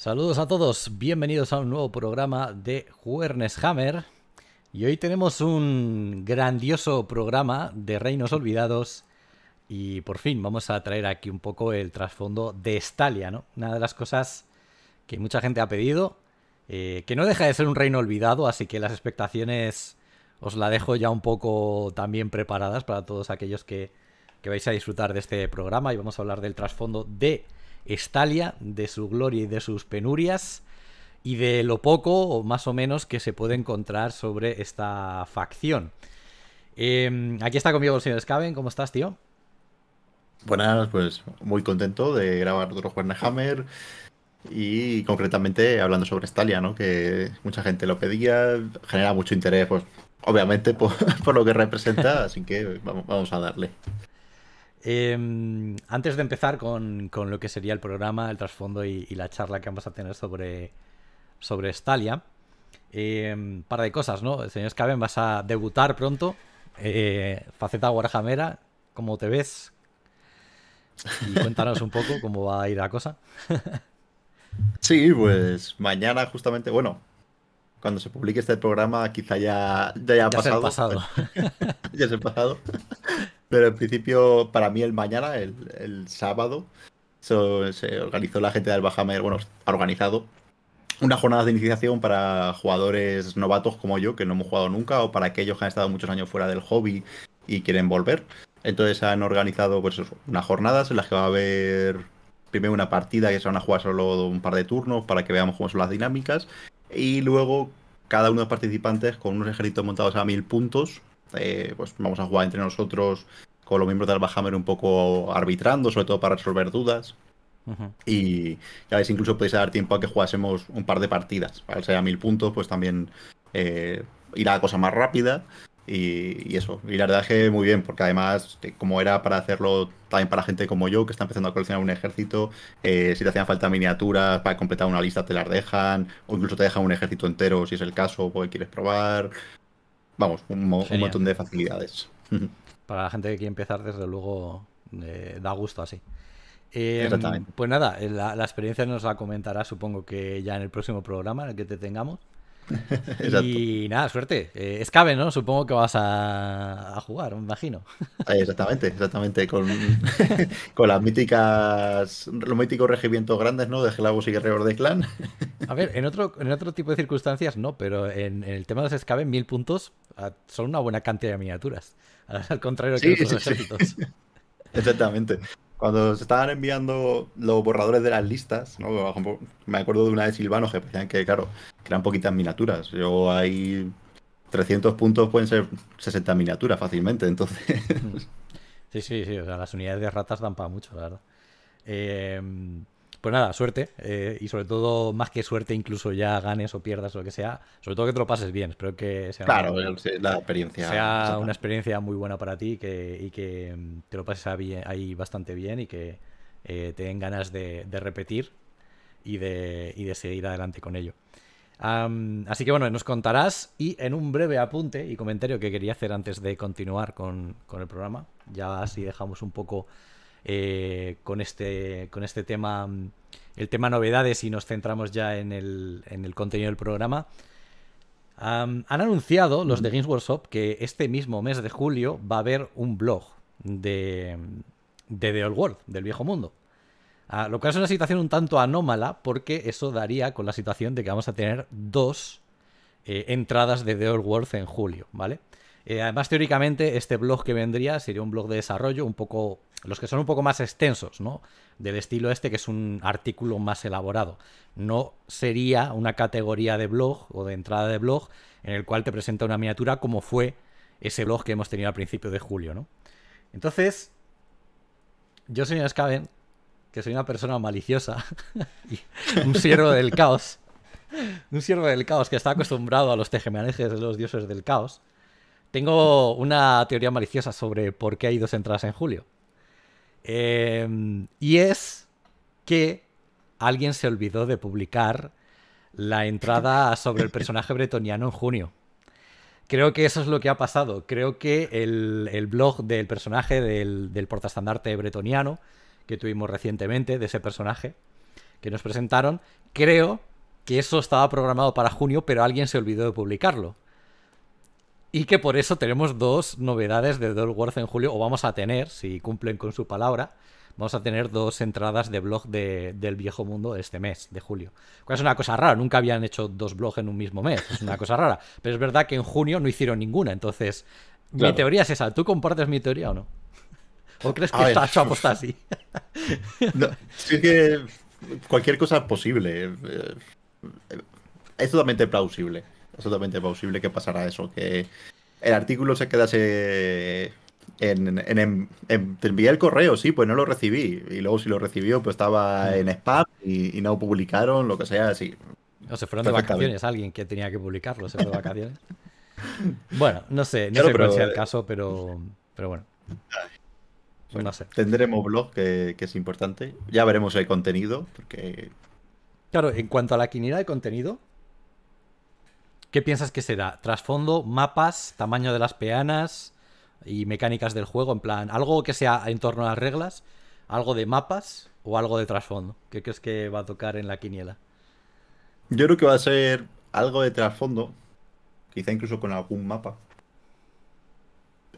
Saludos a todos, bienvenidos a un nuevo programa de Juernes Hammer. Y hoy tenemos un grandioso programa de Reinos Olvidados. Y por fin vamos a traer aquí un poco el trasfondo de Estalia, ¿no? Una de las cosas que mucha gente ha pedido, eh, que no deja de ser un reino olvidado, así que las expectaciones os la dejo ya un poco también preparadas para todos aquellos que, que vais a disfrutar de este programa y vamos a hablar del trasfondo de Estalia, de su gloria y de sus penurias, y de lo poco o más o menos que se puede encontrar sobre esta facción. Em, aquí está conmigo el señor Scaven, ¿cómo estás, tío? Buenas, pues muy contento de grabar otro Juan Hammer y concretamente hablando sobre Estalia ¿no? Que mucha gente lo pedía, genera mucho interés, pues obviamente por, lo que representa, así que vamos a darle. Em, antes de empezar con, lo que sería el programa, el trasfondo y, la charla que vamos a tener sobre, sobre Stalia, eh, em, un par de cosas, ¿no? Señor Scaven, vas a debutar pronto. Eh, faceta Warhammera, ¿cómo te ves? Y cuéntanos un poco cómo va a ir la cosa. sí, pues mañana justamente, bueno, cuando se publique este programa quizá ya, ya haya ya pasado. ya se ha pasado. Pero en principio, para mí el mañana, el, sábado, se organizó la gente del Bajamer, bueno, ha organizado unas jornadas de iniciación para jugadores novatos como yo, que no hemos jugado nunca, o para aquellos que han estado muchos años fuera del hobby y quieren volver. Entonces han organizado pues, unas jornadas en las que va a haber primero una partida que se van a jugar solo un par de turnos para que veamos cómo son las dinámicas. Y luego cada uno de los participantes con unos ejércitos montados a mil puntos eh, pues vamos a jugar entre nosotros con los miembros de Hammer un poco arbitrando, sobre todo para resolver dudas. Y ya ves, incluso podéis dar tiempo a que jugásemos un par de partidas. Al ser a mil puntos, pues también eh, irá a cosa más rápida. Y, eso. Y la verdad muy bien, porque además, eh, como era para hacerlo también para gente como yo, que está empezando a coleccionar un ejército, si te hacían falta miniaturas para completar una lista, te las dejan, o incluso te dejan un ejército entero si es el caso, porque quieres probar vamos, un, montón de facilidades. Para la gente que quiere empezar, desde luego, eh, da gusto así. Em, Exactamente. Pues nada, eh, la, la, experiencia nos la comentará, supongo que ya en el próximo programa, en el que te tengamos. y nada, suerte. Eh, escabe, ¿no? Supongo que vas a, jugar, me imagino. Eh, exactamente, exactamente. Con, con, las míticas, los míticos regimientos grandes, ¿no? De Gelagos y guerreros de clan. a ver, en otro, en otro tipo de circunstancias no, pero en, el tema de los escabe, mil puntos ah, son una buena cantidad de miniaturas. Al contrario que los Exactamente cuando se estaban enviando los borradores de las listas, ¿no? me acuerdo de una de Silvano que decían que, claro, eran poquitas miniaturas. Yo hay 300 puntos, pueden ser 60 miniaturas fácilmente, entonces... Sí, sí, sí, o sea, las unidades de ratas dan para mucho, la verdad. Eh, pues nada, suerte. Eh, y sobre todo, más que suerte, incluso ya ganes o pierdas o lo que sea, sobre todo que te lo pases bien. Espero que sea, claro, una, la experiencia, sea una experiencia muy buena para ti y que mm, te lo pases ahí bastante bien y que eh, te den ganas de, repetir y de, seguir adelante con ello. así que bueno, nos contarás y en un breve apunte y comentario que quería hacer antes de continuar con el programa, ya así dejamos un poco eh, con, este, con este tema, mm, el tema novedades y nos centramos ya en el, contenido del programa. han anunciado los de Games Workshop que este mismo mes de julio va a haber un blog de, The Old World, del viejo mundo. Ah, lo cual es una situación un tanto anómala porque eso daría con la situación de que vamos a tener dos eh, entradas de The Old World en julio, ¿vale? Eh, además, teóricamente, este blog que vendría sería un blog de desarrollo, un poco. los que son un poco más extensos, ¿no? Del estilo este, que es un artículo más elaborado. No sería una categoría de blog o de entrada de blog en el cual te presenta una miniatura como fue ese blog que hemos tenido al principio de julio, ¿no? Entonces, yo, señor Scaven, que soy una persona maliciosa, y un siervo del caos, un siervo del caos que está acostumbrado a los tejemanejes de los dioses del caos, tengo una teoría maliciosa sobre por qué hay dos entradas en julio. Em, y es que alguien se olvidó de publicar la entrada sobre el personaje bretoniano en junio. Creo que eso es lo que ha pasado. Creo que el, blog del personaje del, del bretoniano que tuvimos recientemente, de ese personaje que nos presentaron, creo que eso estaba programado para junio, pero alguien se olvidó de publicarlo. Y que por eso tenemos dos novedades de Dolworth en julio, o vamos a tener, si cumplen con su palabra, vamos a tener dos entradas de blog de, del viejo mundo este mes, de julio. Es una cosa rara, nunca habían hecho dos blogs en un mismo mes, es una cosa rara. Pero es verdad que en junio no hicieron ninguna, entonces mi teoría es esa. ¿Tú compartes mi teoría o no? ¿O crees que está hecho así? No, que cualquier cosa posible. Eh, eh, es totalmente plausible absolutamente posible que pasara eso, que el artículo se quedase en, te envié el correo, sí, pues no lo recibí. Y luego si lo recibió, pues estaba mm. en spam y, no publicaron, lo que sea, así O se fueron de vacaciones, alguien que tenía que publicarlo, se de vacaciones. bueno, no sé, no sé cuál el eh, caso, pero, pero bueno. bueno Tendremos blog, que, que, es importante. Ya veremos el contenido, porque... Claro, en cuanto a la quinidad de contenido, ¿Qué piensas que será? ¿Trasfondo, mapas, tamaño de las peanas y mecánicas del juego? En plan, algo que sea en torno a las reglas, algo de mapas o algo de trasfondo. ¿Qué crees que va a tocar en la quiniela? Yo creo que va a ser algo de trasfondo, quizá incluso con algún mapa.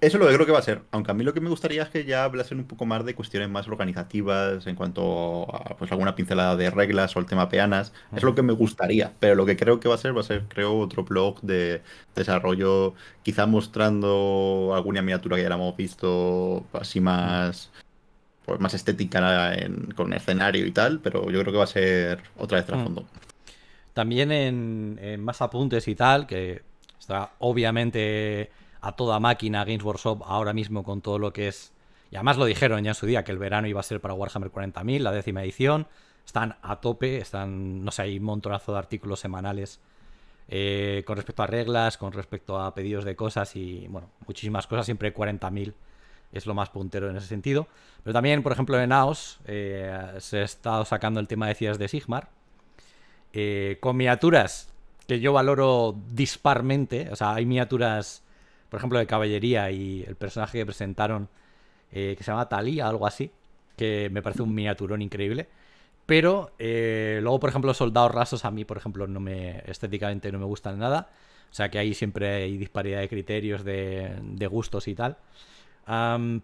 Eso es lo que creo que va a ser. Aunque a mí lo que me gustaría es que ya hablasen un poco más de cuestiones más organizativas en cuanto a pues, alguna pincelada de reglas o el tema peanas. Es lo que me gustaría. Pero lo que creo que va a ser, va a ser, creo, otro blog de desarrollo, quizá mostrando alguna miniatura que ya la hemos visto así más. Pues, más estética con escenario y tal, pero yo creo que va a ser otra vez trasfondo. Mm. También en más apuntes y tal, que está obviamente a toda máquina Games Workshop ahora mismo con todo lo que es. Y además lo dijeron ya en su día, que el verano iba a ser para Warhammer 40.000, la décima edición. Están a tope, están, no sé, hay un montonazo de artículos semanales eh, con respecto a reglas, con respecto a pedidos de cosas y, bueno, muchísimas cosas. Siempre 40.000 es lo más puntero en ese sentido. Pero también, por ejemplo, en AOS eh, se ha estado sacando el tema de CIAS de Sigmar. Eh, con miniaturas que yo valoro disparmente. O sea, hay miniaturas por ejemplo, de caballería y el personaje que presentaron, eh, que se llama Talía, algo así, que me parece un miniaturón increíble. Pero eh, luego, por ejemplo, soldados rasos a mí, por ejemplo, no me estéticamente no me gustan nada. O sea que ahí siempre hay disparidad de criterios, de, gustos y tal.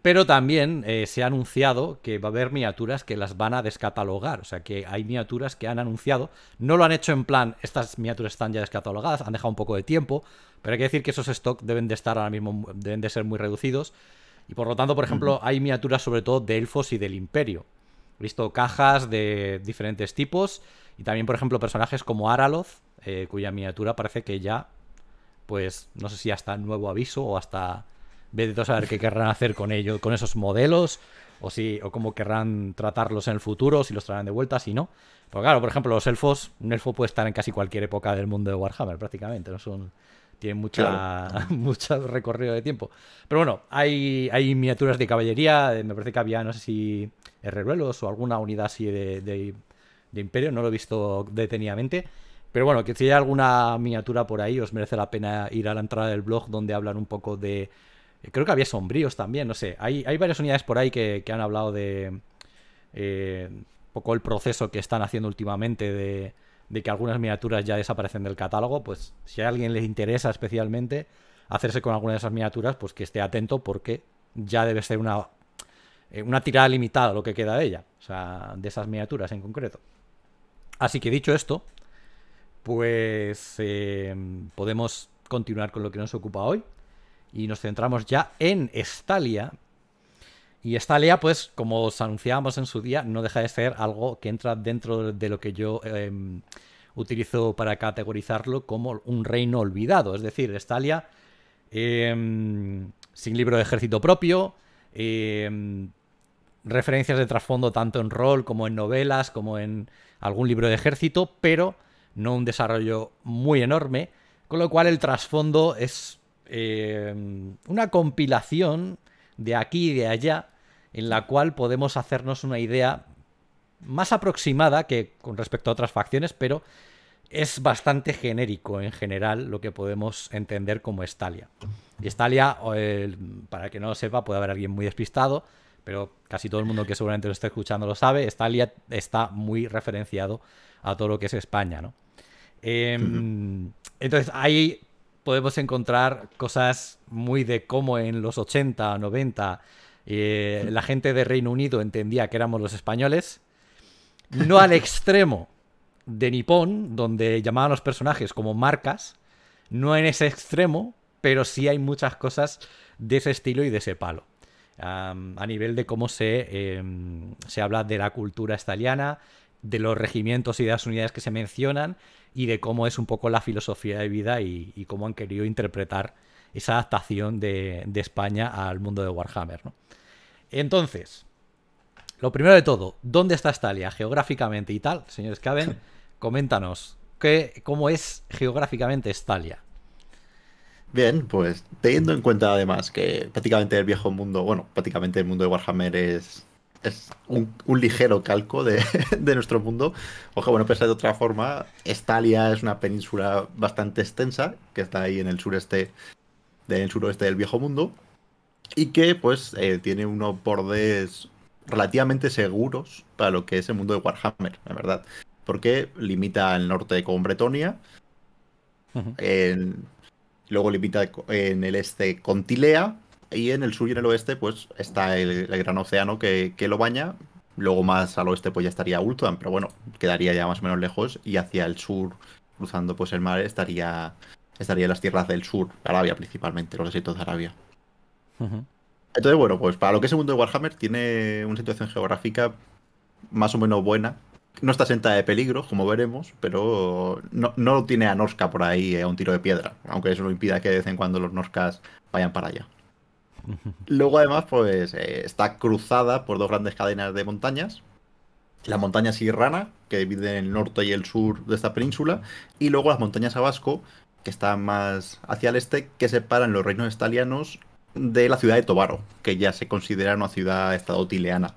pero también eh, se ha anunciado que va a haber miniaturas que las van a descatalogar. O sea que hay miniaturas que han anunciado. No lo han hecho en plan, estas miniaturas están ya descatalogadas, han dejado un poco de tiempo. Pero hay que decir que esos stocks deben de estar ahora mismo, deben de ser muy reducidos. Y por lo tanto, por ejemplo, hay miniaturas sobre todo de elfos y del imperio. He visto cajas de diferentes tipos y también, por ejemplo, personajes como Araloth, eh, cuya miniatura parece que ya, pues, no sé si hasta nuevo aviso o hasta... Vete a saber qué querrán hacer con ellos, con esos modelos, o si, o cómo querrán tratarlos en el futuro, si los traerán de vuelta, si no. Porque claro, por ejemplo, los elfos, un elfo puede estar en casi cualquier época del mundo de Warhammer, prácticamente, no son tiene mucha, mucho recorrido de tiempo. Pero bueno, hay, hay miniaturas de caballería, eh, me parece que había, no sé si herreruelos o alguna unidad así de, de, imperio, no lo he visto detenidamente. Pero bueno, que si hay alguna miniatura por ahí, os merece la pena ir a la entrada del blog donde hablan un poco de... Creo que había sombríos también, no sé. Hay, varias unidades por ahí que, han hablado de... Eh, un poco el proceso que están haciendo últimamente de de que algunas miniaturas ya desaparecen del catálogo, pues si a alguien le interesa especialmente hacerse con alguna de esas miniaturas, pues que esté atento porque ya debe ser una, eh, una tirada limitada lo que queda de ella, o sea, de esas miniaturas en concreto. Así que dicho esto, pues eh, podemos continuar con lo que nos ocupa hoy y nos centramos ya en Estalia, y Estalia, pues, como os anunciábamos en su día, no deja de ser algo que entra dentro de lo que yo em, utilizo para categorizarlo como un reino olvidado. Es decir, Estalia, em, sin libro de ejército propio, em, referencias de trasfondo tanto en rol como en novelas, como en algún libro de ejército, pero no un desarrollo muy enorme, con lo cual el trasfondo es una compilación de aquí y de allá, en la cual podemos hacernos una idea más aproximada que con respecto a otras facciones, pero es bastante genérico en general lo que podemos entender como Estalia. Y Estalia, para el que no lo sepa, puede haber alguien muy despistado, pero casi todo el mundo que seguramente lo está escuchando lo sabe, Estalia está muy referenciado a todo lo que es España, ¿no? Em, entonces, hay podemos encontrar cosas muy de cómo en los 80, 90 eh, la gente de Reino Unido entendía que éramos los españoles, no al extremo de Nippon, donde llamaban a los personajes como marcas, no en ese extremo, pero sí hay muchas cosas de ese estilo y de ese palo. a nivel de cómo se, em, se habla de la cultura estaliana, de los regimientos y de las unidades que se mencionan, y de cómo es un poco la filosofía de vida y, cómo han querido interpretar esa adaptación de, España al mundo de Warhammer. ¿no? Entonces, lo primero de todo, ¿dónde está Estalia geográficamente y tal? Señores Caben, coméntanos, ¿qué, ¿cómo es geográficamente Estalia? Bien, pues teniendo en cuenta además que prácticamente el viejo mundo, bueno, prácticamente el mundo de Warhammer es es un, ligero calco de, nuestro mundo. Ojo, bueno, pensar de otra forma, Estalia es una península bastante extensa, que está ahí en el sureste, del suroeste del viejo mundo, y que pues eh, tiene unos bordes relativamente seguros para lo que es el mundo de Warhammer, la verdad. Porque limita al norte con Bretonia, luego limita en el este con Tilea, y en el sur y en el oeste, pues está el, gran océano que, lo baña. Luego más al oeste, pues ya estaría Ultuan pero bueno, quedaría ya más o menos lejos. Y hacia el sur, cruzando pues el mar, estaría, estaría las tierras del sur, Arabia principalmente, los desiertos de Arabia. Entonces, bueno, pues para lo que es el mundo de Warhammer, tiene una situación geográfica más o menos buena. No está sentada de peligro, como veremos, pero no, no tiene a Norska por ahí eh, a un tiro de piedra, aunque eso lo impida que de vez en cuando los Norskas vayan para allá. Luego, además, pues eh, está cruzada por dos grandes cadenas de montañas. La montaña Sirrana, que divide el norte y el sur de esta península, y luego las montañas Abasco, que están más hacia el este, que separan los reinos estalianos de la ciudad de Tobaro, que ya se considera una ciudad estado estadotileana.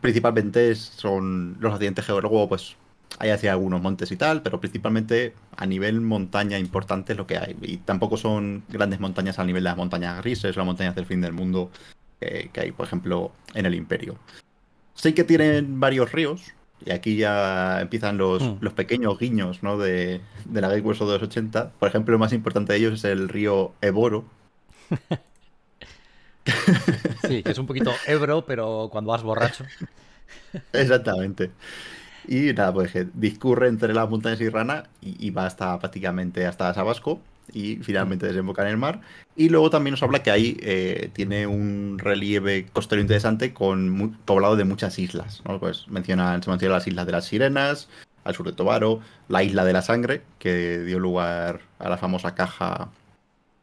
Principalmente son los accidentes geólogos, pues hay hacia algunos montes y tal, pero principalmente a nivel montaña importante es lo que hay. Y tampoco son grandes montañas a nivel de las montañas grises, las montañas del fin del mundo eh, que hay, por ejemplo, en el imperio. Sé que tienen varios ríos, y aquí ya empiezan los, mm. pequeños guiños ¿no? de, de la Gateway 280. Por ejemplo, el más importante de ellos es el río Eboro. sí, que es un poquito Ebro, pero cuando vas borracho. Exactamente. Y nada, pues eh, discurre entre las montañas y rana y, va hasta prácticamente hasta Sabasco y finalmente desemboca en el mar. Y luego también nos habla que ahí eh, tiene un relieve costero interesante con poblado de muchas islas. Pues se mencionan las islas de las sirenas, al sur de Tobaro, la isla de la sangre, que dio lugar a la famosa caja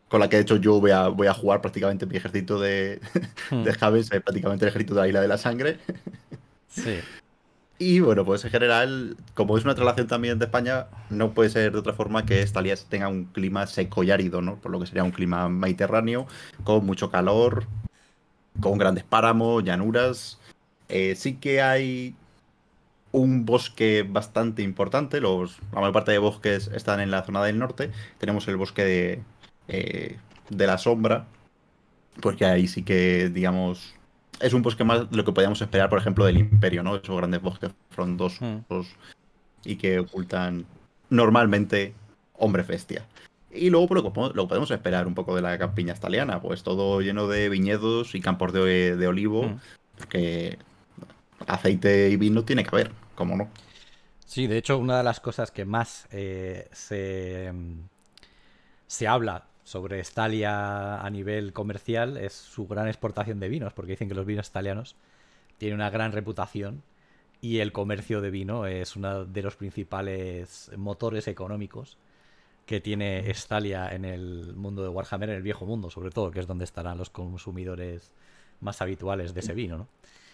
con la que de hecho yo voy a, voy a jugar prácticamente mi ejército de, de hmm. Javes, eh, prácticamente el ejército de la isla de la sangre. Sí. Y bueno, pues en general, como es una relación también de España, no puede ser de otra forma que Estalías tenga un clima seco y árido, ¿no? Por lo que sería un clima mediterráneo, con mucho calor, con grandes páramos, llanuras. Eh, sí que hay un bosque bastante importante. Los, la mayor parte de bosques están en la zona del norte. Tenemos el bosque de, eh, de la sombra, porque ahí sí que, digamos, es un bosque más de lo que podíamos esperar, por ejemplo, del Imperio, ¿no? Esos grandes bosques frondosos hmm. y que ocultan normalmente hombre bestia. Y luego pues, lo, podemos esperar un poco de la campiña estaliana, pues todo lleno de viñedos y campos de, olivo, hmm. que aceite y vino tiene que haber, ¿cómo no? Sí, de hecho, una de las cosas que más eh, se, se habla sobre Estalia a nivel comercial es su gran exportación de vinos, porque dicen que los vinos italianos tienen una gran reputación y el comercio de vino es uno de los principales motores económicos que tiene Estalia en el mundo de Warhammer, en el viejo mundo sobre todo, que es donde estarán los consumidores más habituales de ese vino. ¿no?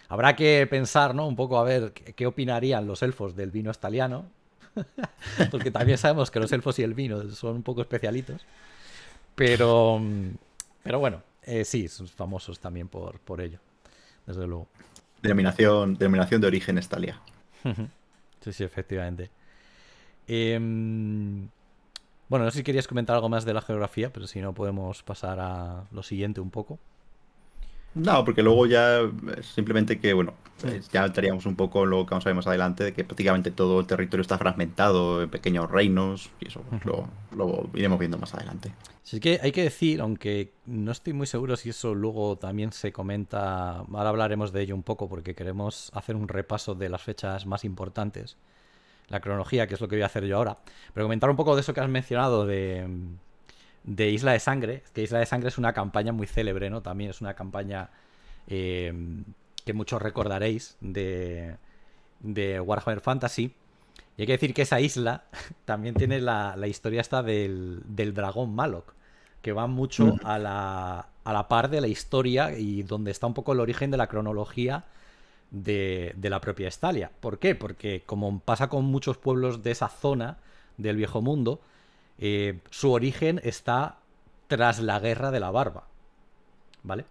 Habrá que pensar ¿no? un poco a ver qué opinarían los elfos del vino estaliano, porque también sabemos que los elfos y el vino son un poco especialitos. Pero, mm, pero bueno, eh, sí, son famosos también por, ello, desde luego. Denominación, de origen estalia. sí, sí, efectivamente. Em, bueno, no sé si querías comentar algo más de la geografía, pero si no podemos pasar a lo siguiente un poco. No, porque luego ya eh, simplemente que, bueno, eh, ya alteríamos un poco lo que vamos a ver más adelante, de que prácticamente todo el territorio está fragmentado en pequeños reinos, y eso pues, lo, lo, iremos viendo más adelante. Sí, es que hay que decir, aunque no estoy muy seguro si eso luego también se comenta, ahora hablaremos de ello un poco porque queremos hacer un repaso de las fechas más importantes, la cronología, que es lo que voy a hacer yo ahora, pero comentar un poco de eso que has mencionado de de Isla de Sangre, que Isla de Sangre es una campaña muy célebre, ¿no? También es una campaña eh, que muchos recordaréis de, de Warhammer Fantasy. Y hay que decir que esa isla también tiene la, la historia esta del, del dragón Malok, que va mucho mm. a la, a la, par de la historia y donde está un poco el origen de la cronología de, de la propia Estalia. ¿Por qué? Porque como pasa con muchos pueblos de esa zona del viejo mundo, eh, su origen está tras la guerra de la barba. ¿Vale?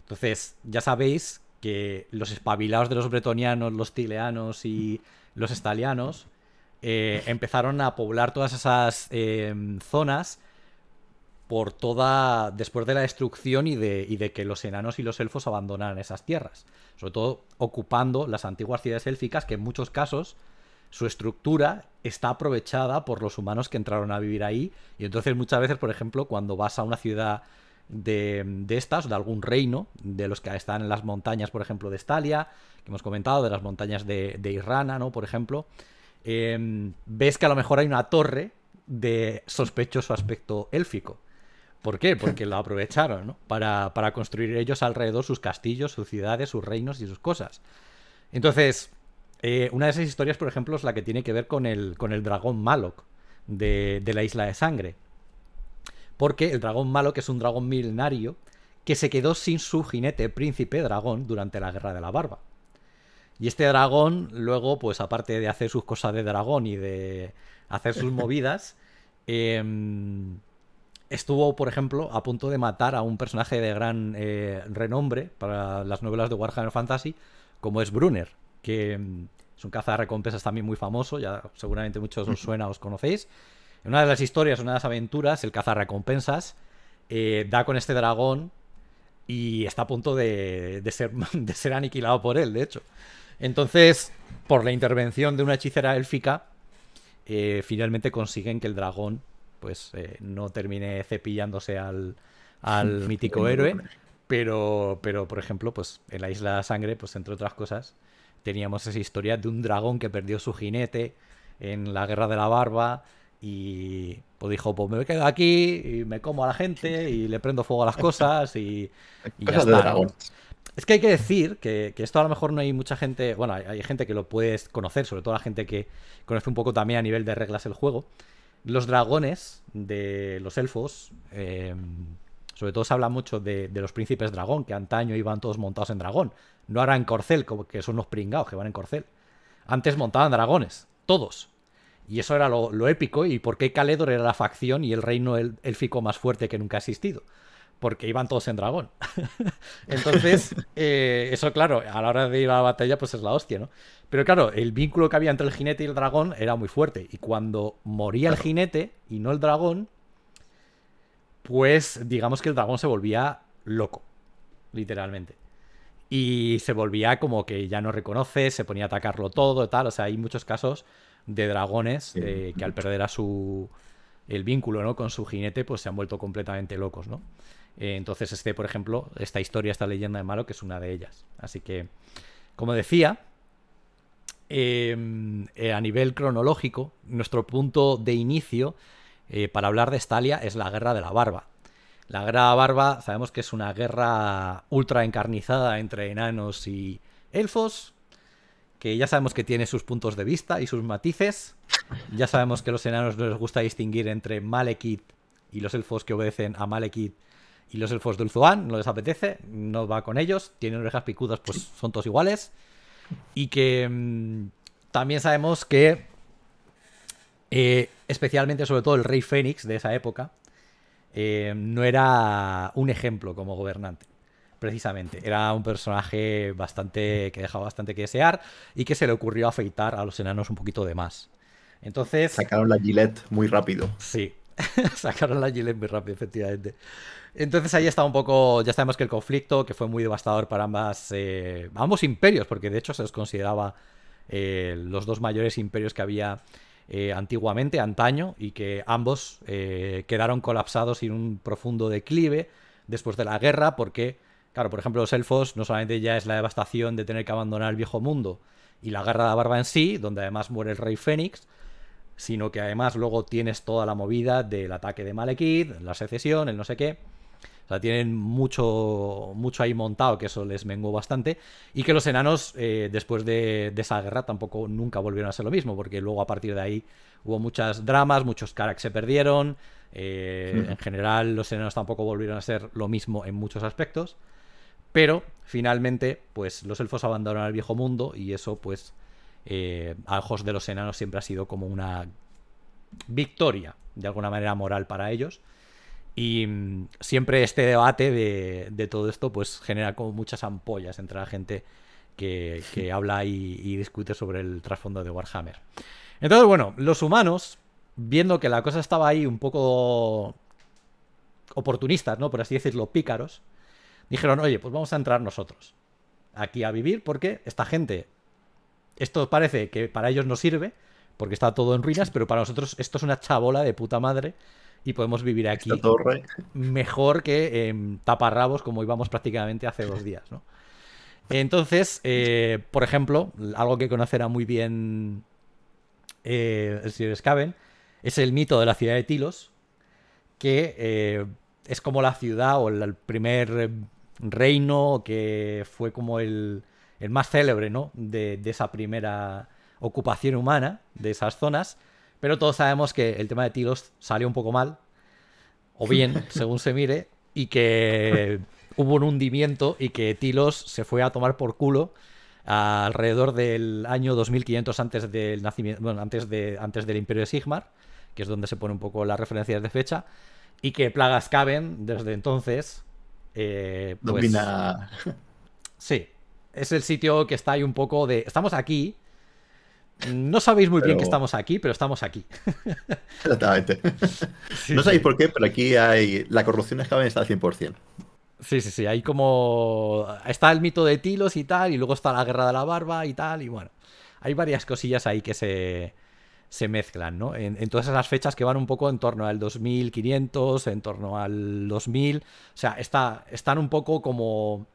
Entonces, ya sabéis que los espabilados de los bretonianos, los tileanos y los estalianos eh, empezaron a poblar todas esas em, zonas por toda. después de la destrucción y de que los enanos y los elfos abandonaran esas tierras. Sobre todo ocupando las antiguas ciudades élficas, que en muchos casos su estructura está aprovechada por los humanos que entraron a vivir ahí. Y entonces muchas veces, por ejemplo, cuando vas a una ciudad de, de, estas, de algún reino, de los que están en las montañas, por ejemplo, de Estalia, que hemos comentado, de las montañas de, de Irrana, ¿no? Por ejemplo, em, ves que a lo mejor hay una torre de sospechoso aspecto élfico. ¿Por qué? Porque la aprovecharon, ¿no? Para, para construir ellos alrededor sus castillos, sus ciudades, sus reinos y sus cosas. Entonces, eh, una de esas historias, por ejemplo, es la que tiene que ver con el, con el dragón Malok de, la Isla de Sangre. Porque el dragón Malok es un dragón milenario que se quedó sin su jinete príncipe dragón durante la Guerra de la Barba. Y este dragón, luego, pues aparte de hacer sus cosas de dragón y de hacer sus movidas, em, estuvo, por ejemplo, a punto de matar a un personaje de gran eh, renombre para las novelas de Warhammer Fantasy, como es Brunner, que mm, es un caza de recompensas también muy famoso, ya seguramente muchos os suena, os conocéis. En una de las historias, una de las aventuras, el caza recompensas eh, da con este dragón y está a punto de, de, ser, de ser aniquilado por él, de hecho. Entonces, por la intervención de una hechicera élfica, eh, finalmente consiguen que el dragón pues eh, no termine cepillándose al, mítico héroe. Pero, pero, por ejemplo, pues en la isla de Sangre, pues entre otras cosas, Teníamos esa historia de un dragón que perdió su jinete en la guerra de la barba y pues, dijo, pues me quedo aquí y me como a la gente y le prendo fuego a las cosas y, ya está. Es que hay que decir que, esto a lo mejor no hay mucha gente, bueno, hay, gente que lo puedes conocer, sobre todo la gente que conoce un poco también a nivel de reglas el juego. Los dragones de los elfos, eh, sobre todo se habla mucho de, de los príncipes dragón, que antaño iban todos montados en dragón, no en corcel, como que son unos pringados que van en corcel. Antes montaban dragones, todos. Y eso era lo, épico y por qué Caledor era la facción y el reino el, élfico más fuerte que nunca ha existido. Porque iban todos en dragón. Entonces, eh, eso claro, a la hora de ir a la batalla pues es la hostia, ¿no? Pero claro, el vínculo que había entre el jinete y el dragón era muy fuerte. Y cuando moría el jinete y no el dragón, pues digamos que el dragón se volvía loco, literalmente y se volvía como que ya no reconoce, se ponía a atacarlo todo y tal. O sea, hay muchos casos de dragones eh, que al perder a su el vínculo ¿no? con su jinete, pues se han vuelto completamente locos, ¿no? Eh, entonces, este, por ejemplo, esta historia, esta leyenda de Malo, que es una de ellas. Así que, como decía, em, eh, a nivel cronológico, nuestro punto de inicio para hablar de Estalia es la guerra de la barba. La guerra barba, sabemos que es una guerra ultra encarnizada entre enanos y elfos, que ya sabemos que tiene sus puntos de vista y sus matices. Ya sabemos que los enanos no les gusta distinguir entre Malekith y los elfos que obedecen a Malekith y los elfos de Ulzuan, no les apetece, no va con ellos, tienen orejas picudas, pues son todos iguales. Y que mm, también sabemos que, eh, especialmente sobre todo el rey Fénix de esa época, eh, no era un ejemplo como gobernante. Precisamente, era un personaje bastante que dejaba bastante que desear y que se le ocurrió afeitar a los enanos un poquito de más. Entonces. Sacaron la Gillette muy rápido. Sí, sacaron la Gillette muy rápido, efectivamente. Entonces ahí está un poco, ya sabemos que el conflicto, que fue muy devastador para ambas, eh, ambos imperios, porque de hecho se los consideraba eh, los dos mayores imperios que había eh, antiguamente, antaño, y que ambos eh, quedaron colapsados en un profundo declive después de la guerra, porque, claro, por ejemplo, los elfos no solamente ya es la devastación de tener que abandonar el viejo mundo y la guerra de la barba en sí, donde además muere el rey Fénix, sino que además luego tienes toda la movida del ataque de Malekith, la secesión, el no sé qué. O sea, tienen mucho, mucho ahí montado, que eso les mengó bastante. Y que los enanos, eh, después de, esa guerra, tampoco nunca volvieron a ser lo mismo, porque luego a partir de ahí hubo muchas dramas, muchos caras se perdieron. Eh, en general, los enanos tampoco volvieron a ser lo mismo en muchos aspectos. Pero finalmente, pues los elfos abandonaron al viejo mundo y eso, pues, eh, a ojos de los enanos siempre ha sido como una victoria, de alguna manera moral para ellos. Y mm, siempre este debate de, todo esto pues genera como muchas ampollas entre la gente que, habla y, discute sobre el trasfondo de Warhammer. Entonces, bueno, los humanos, viendo que la cosa estaba ahí un poco oportunistas, ¿no? Por así decirlo, pícaros, dijeron, oye, pues vamos a entrar nosotros aquí a vivir porque esta gente, esto parece que para ellos no sirve, porque está todo en ruinas, pero para nosotros esto es una chabola de puta madre y podemos vivir aquí mejor que en em, taparrabos como íbamos prácticamente hace dos días, ¿no? Entonces, eh, por ejemplo, algo que conocerá muy bien eh, el señor Scaven es el mito de la ciudad de Tilos, que eh, es como la ciudad o el primer reino que fue como el, más célebre, ¿no? De, de esa primera ocupación humana de esas zonas pero todos sabemos que el tema de Tilos salió un poco mal, o bien, según se mire, y que hubo un hundimiento y que Tilos se fue a tomar por culo alrededor del año 2500 antes del nacimiento, bueno, antes, de, antes del Imperio de Sigmar, que es donde se pone un poco las referencias de fecha, y que plagas caben desde entonces. Eh, pues sí, es el sitio que está ahí un poco de. Estamos aquí, no sabéis muy bien que estamos aquí, pero estamos aquí. Exactamente. no sabéis por qué, pero aquí hay. La corrupción es que está al 100%. Sí, sí, sí. Hay como. Está el mito de Tilos y tal, y luego está la guerra de la barba y tal, y bueno. Hay varias cosillas ahí que se, se mezclan, ¿no? En, todas esas fechas que van un poco en torno al 2500, en torno al 2000. O sea, está, están un poco como.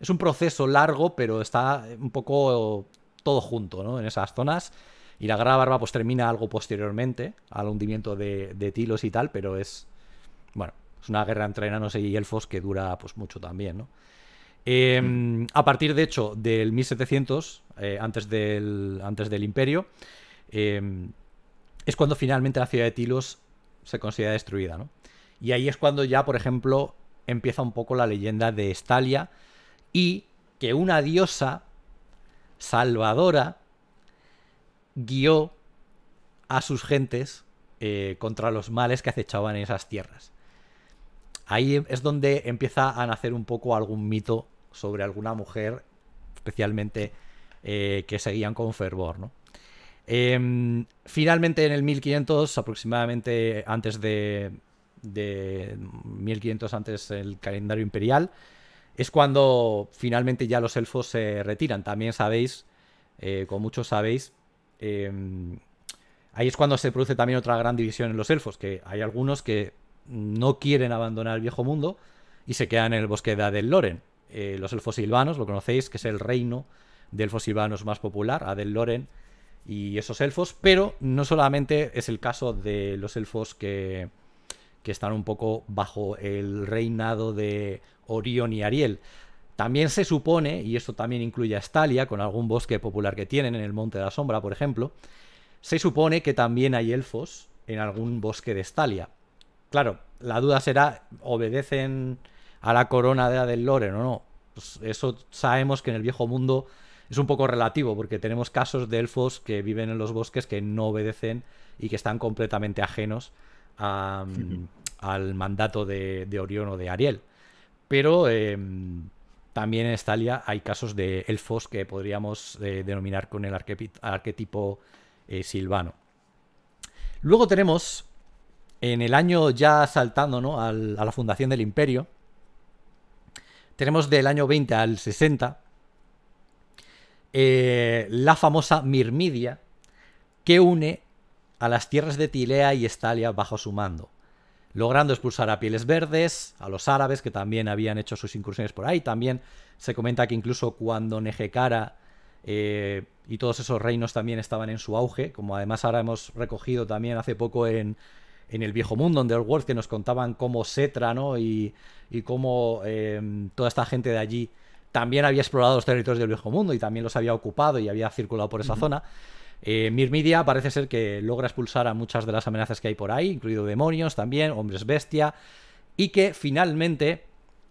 Es un proceso largo, pero está un poco todo junto, ¿no? En esas zonas. Y la Gran barba pues termina algo posteriormente al hundimiento de, Tilos y tal, pero es, bueno, es una guerra entre enanos y elfos que dura pues mucho también, ¿no? Em, a partir, de hecho, del 1700, eh, antes, del, antes del imperio, em, es cuando finalmente la ciudad de Tilos se considera destruida, ¿no? Y ahí es cuando ya, por ejemplo, empieza un poco la leyenda de Estalia y que una diosa salvadora, guió a sus gentes eh, contra los males que acechaban en esas tierras. Ahí es donde empieza a nacer un poco algún mito sobre alguna mujer, especialmente eh, que seguían con fervor. ¿no? Em, finalmente en el 1500, aproximadamente antes de, de 1500 antes del calendario imperial, es cuando finalmente ya los elfos se retiran. También sabéis, eh, como muchos sabéis, em, ahí es cuando se produce también otra gran división en los elfos, que hay algunos que no quieren abandonar el viejo mundo y se quedan en el bosque de Adel Loren. Eh, los elfos silvanos, lo conocéis, que es el reino de elfos silvanos más popular, Loren y esos elfos, pero no solamente es el caso de los elfos que que están un poco bajo el reinado de Orión y Ariel. También se supone, y esto también incluye a Estalia con algún bosque popular que tienen en el Monte de la Sombra, por ejemplo, se supone que también hay elfos en algún bosque de Estalia Claro, la duda será, ¿obedecen a la corona de Loren o no? Pues eso sabemos que en el viejo mundo es un poco relativo, porque tenemos casos de elfos que viven en los bosques que no obedecen y que están completamente ajenos al mandato de, Orión o de Ariel. Pero em, también en Estalia hay casos de elfos que podríamos eh, denominar con el arquetipo eh, silvano. Luego tenemos, en el año ya saltando a la fundación del imperio, tenemos del año 20 al 60 eh, la famosa Mirmidia que une a las tierras de Tilea y Estalia bajo su mando, logrando expulsar a Pieles Verdes, a los árabes que también habían hecho sus incursiones por ahí. También se comenta que incluso cuando Nejecara eh, y todos esos reinos también estaban en su auge, como además ahora hemos recogido también hace poco en, en el viejo mundo, en The Old World, que nos contaban cómo Setra ¿no? y, y cómo em, toda esta gente de allí también había explorado los territorios del viejo mundo y también los había ocupado y había circulado por esa zona. Eh, Mirmidia parece ser que logra expulsar a muchas de las amenazas que hay por ahí, incluido demonios también, hombres bestia, y que finalmente,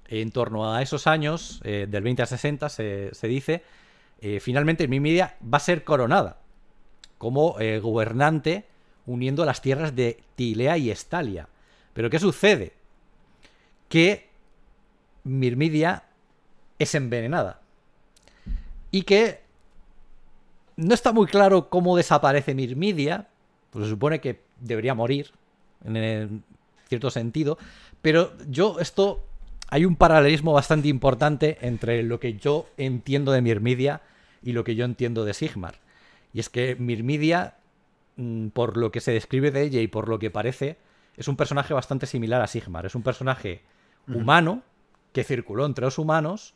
en torno a esos años, eh, del 20 al 60 se, dice, eh, finalmente Mirmidia va a ser coronada como eh, gobernante uniendo las tierras de Tilea y Estalia. Pero ¿qué sucede? Que Mirmidia es envenenada. Y que no está muy claro cómo desaparece Mirmidia, pues se supone que debería morir, en cierto sentido, pero yo esto... Hay un paralelismo bastante importante entre lo que yo entiendo de Mirmidia y lo que yo entiendo de Sigmar. Y es que Mirmidia, mm, por lo que se describe de ella y por lo que parece, es un personaje bastante similar a Sigmar. Es un personaje humano que circuló entre los humanos,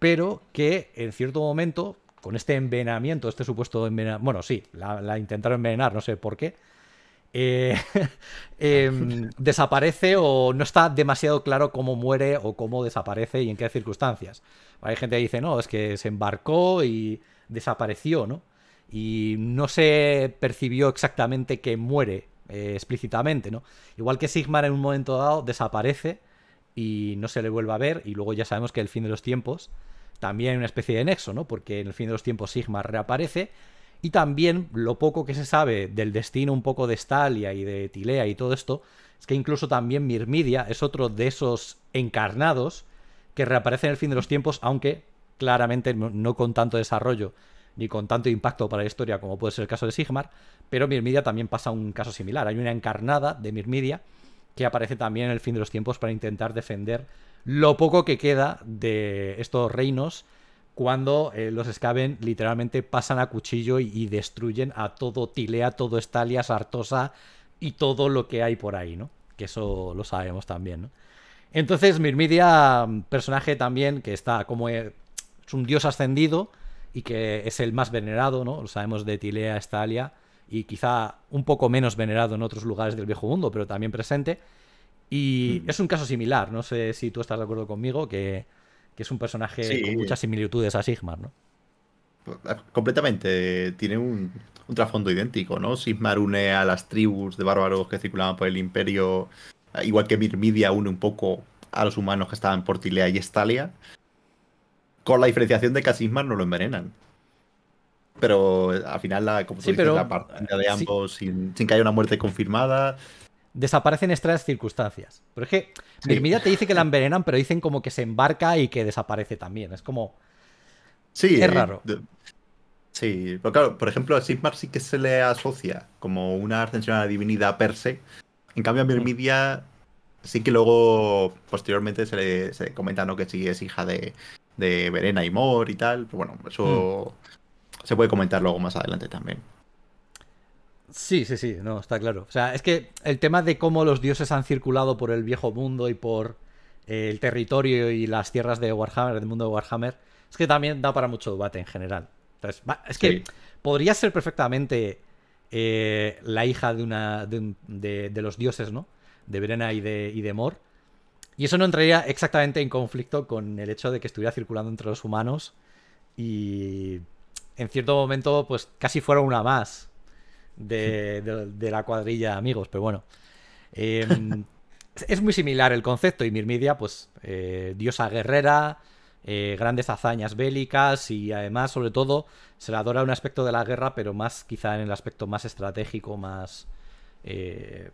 pero que en cierto momento con este envenenamiento, este supuesto envenenamiento, bueno, sí, la, intentaron envenenar, no sé por qué, eh, em, desaparece o no está demasiado claro cómo muere o cómo desaparece y en qué circunstancias. Hay gente que dice, no, es que se embarcó y desapareció, ¿no? Y no se percibió exactamente que muere eh, explícitamente, ¿no? Igual que Sigmar en un momento dado desaparece y no se le vuelve a ver y luego ya sabemos que el fin de los tiempos también hay una especie de nexo, ¿no? Porque en el fin de los tiempos Sigmar reaparece y también lo poco que se sabe del destino un poco de Stalia y de Tilea y todo esto, es que incluso también Mirmidia es otro de esos encarnados que reaparece en el fin de los tiempos, aunque claramente no con tanto desarrollo ni con tanto impacto para la historia como puede ser el caso de Sigmar, pero Mirmidia también pasa un caso similar. Hay una encarnada de Mirmidia que aparece también en el fin de los tiempos para intentar defender lo poco que queda de estos reinos cuando eh, los excaven literalmente pasan a cuchillo y, destruyen a todo Tilea, todo Estalia, Sartosa y todo lo que hay por ahí, ¿no? Que eso lo sabemos también, ¿no? Entonces, Mirmidia, mm, personaje también que está como eh, es un dios ascendido y que es el más venerado, ¿no? Lo sabemos de Tilea, Estalia y quizá un poco menos venerado en otros lugares del viejo mundo, pero también presente. Y es un caso similar, no sé si tú estás de acuerdo conmigo, que, es un personaje con muchas similitudes a Sigmar, ¿no? Pues, completamente, tiene un, trasfondo idéntico, ¿no? Sigmar une a las tribus de bárbaros que circulaban por el imperio, igual que Mirmidia une un poco a los humanos que estaban por Tilea y Estalia, con la diferenciación de que a Sigmar no lo envenenan pero eh, al final la, como la partida de ambos sin, que haya una muerte confirmada desaparecen extrañas circunstancias. Pero es que te dice que la envenenan, pero dicen como que se embarca y que desaparece también. Es como. Sí. Es eh, raro. sí, pero claro, por ejemplo, a Sigmar sí que se le asocia como una ascensión a la divinidad perse, En cambio, a mm. Mirmidia sí que luego, posteriormente, se le, se comenta ¿no? que sí es hija de, Verena y Mor y tal. Pero bueno, eso mm. se puede comentar luego más adelante también. Sí, sí, sí, no, está claro. O sea, es que el tema de cómo los dioses han circulado por el viejo mundo y por eh, el territorio y las tierras de Warhammer, del mundo de Warhammer, es que también da para mucho debate en general. es que podría ser perfectamente eh, la hija de una de, los dioses, ¿no? De Verena y de, y de Mor. Y eso no entraría exactamente en conflicto con el hecho de que estuviera circulando entre los humanos y en cierto momento, pues casi fuera una más de, la cuadrilla amigos, pero bueno. Em, es muy similar el concepto y Mirmidia, pues, eh, diosa guerrera, eh, grandes hazañas bélicas y además, sobre todo, se le adora un aspecto de la guerra, pero más quizá en el aspecto más estratégico, más eh,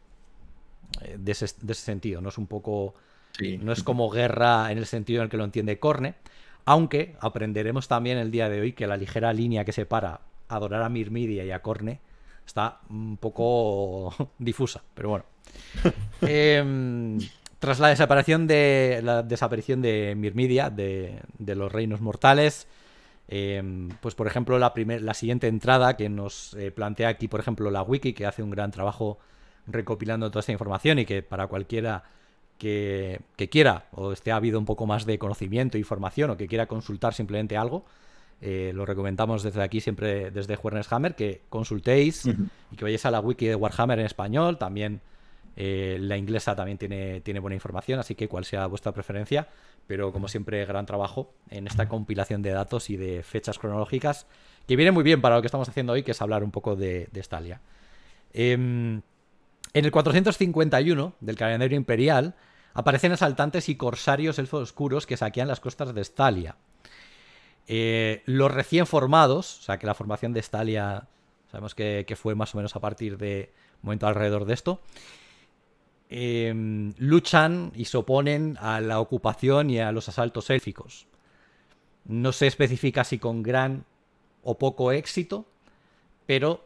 de, ese, sentido. No es un poco, no es como guerra en el sentido en el que lo entiende Corne, aunque aprenderemos también el día de hoy que la ligera línea que separa adorar a Mirmidia y a Corne está un poco difusa, pero bueno. Em, tras la desaparición de la desaparición de Mirmidia, de, de los reinos mortales, em, pues por ejemplo la, la siguiente entrada que nos eh, plantea aquí, por ejemplo, la wiki, que hace un gran trabajo recopilando toda esta información y que para cualquiera que, que quiera o esté ha habido un poco más de conocimiento, información o que quiera consultar simplemente algo, eh, lo recomendamos desde aquí siempre, desde Juernes que consultéis y que vayáis a la wiki de Warhammer en español. También eh, la inglesa también tiene, tiene buena información, así que cual sea vuestra preferencia. Pero como siempre, gran trabajo en esta compilación de datos y de fechas cronológicas, que viene muy bien para lo que estamos haciendo hoy, que es hablar un poco de, Estalia em, en el 451 del calendario imperial aparecen asaltantes y corsarios elfos oscuros que saquean las costas de Estalia eh, los recién formados, o sea, que la formación de Stalia, sabemos que, fue más o menos a partir de momento alrededor de esto, em, luchan y se oponen a la ocupación y a los asaltos élficos. No se especifica si con gran o poco éxito, pero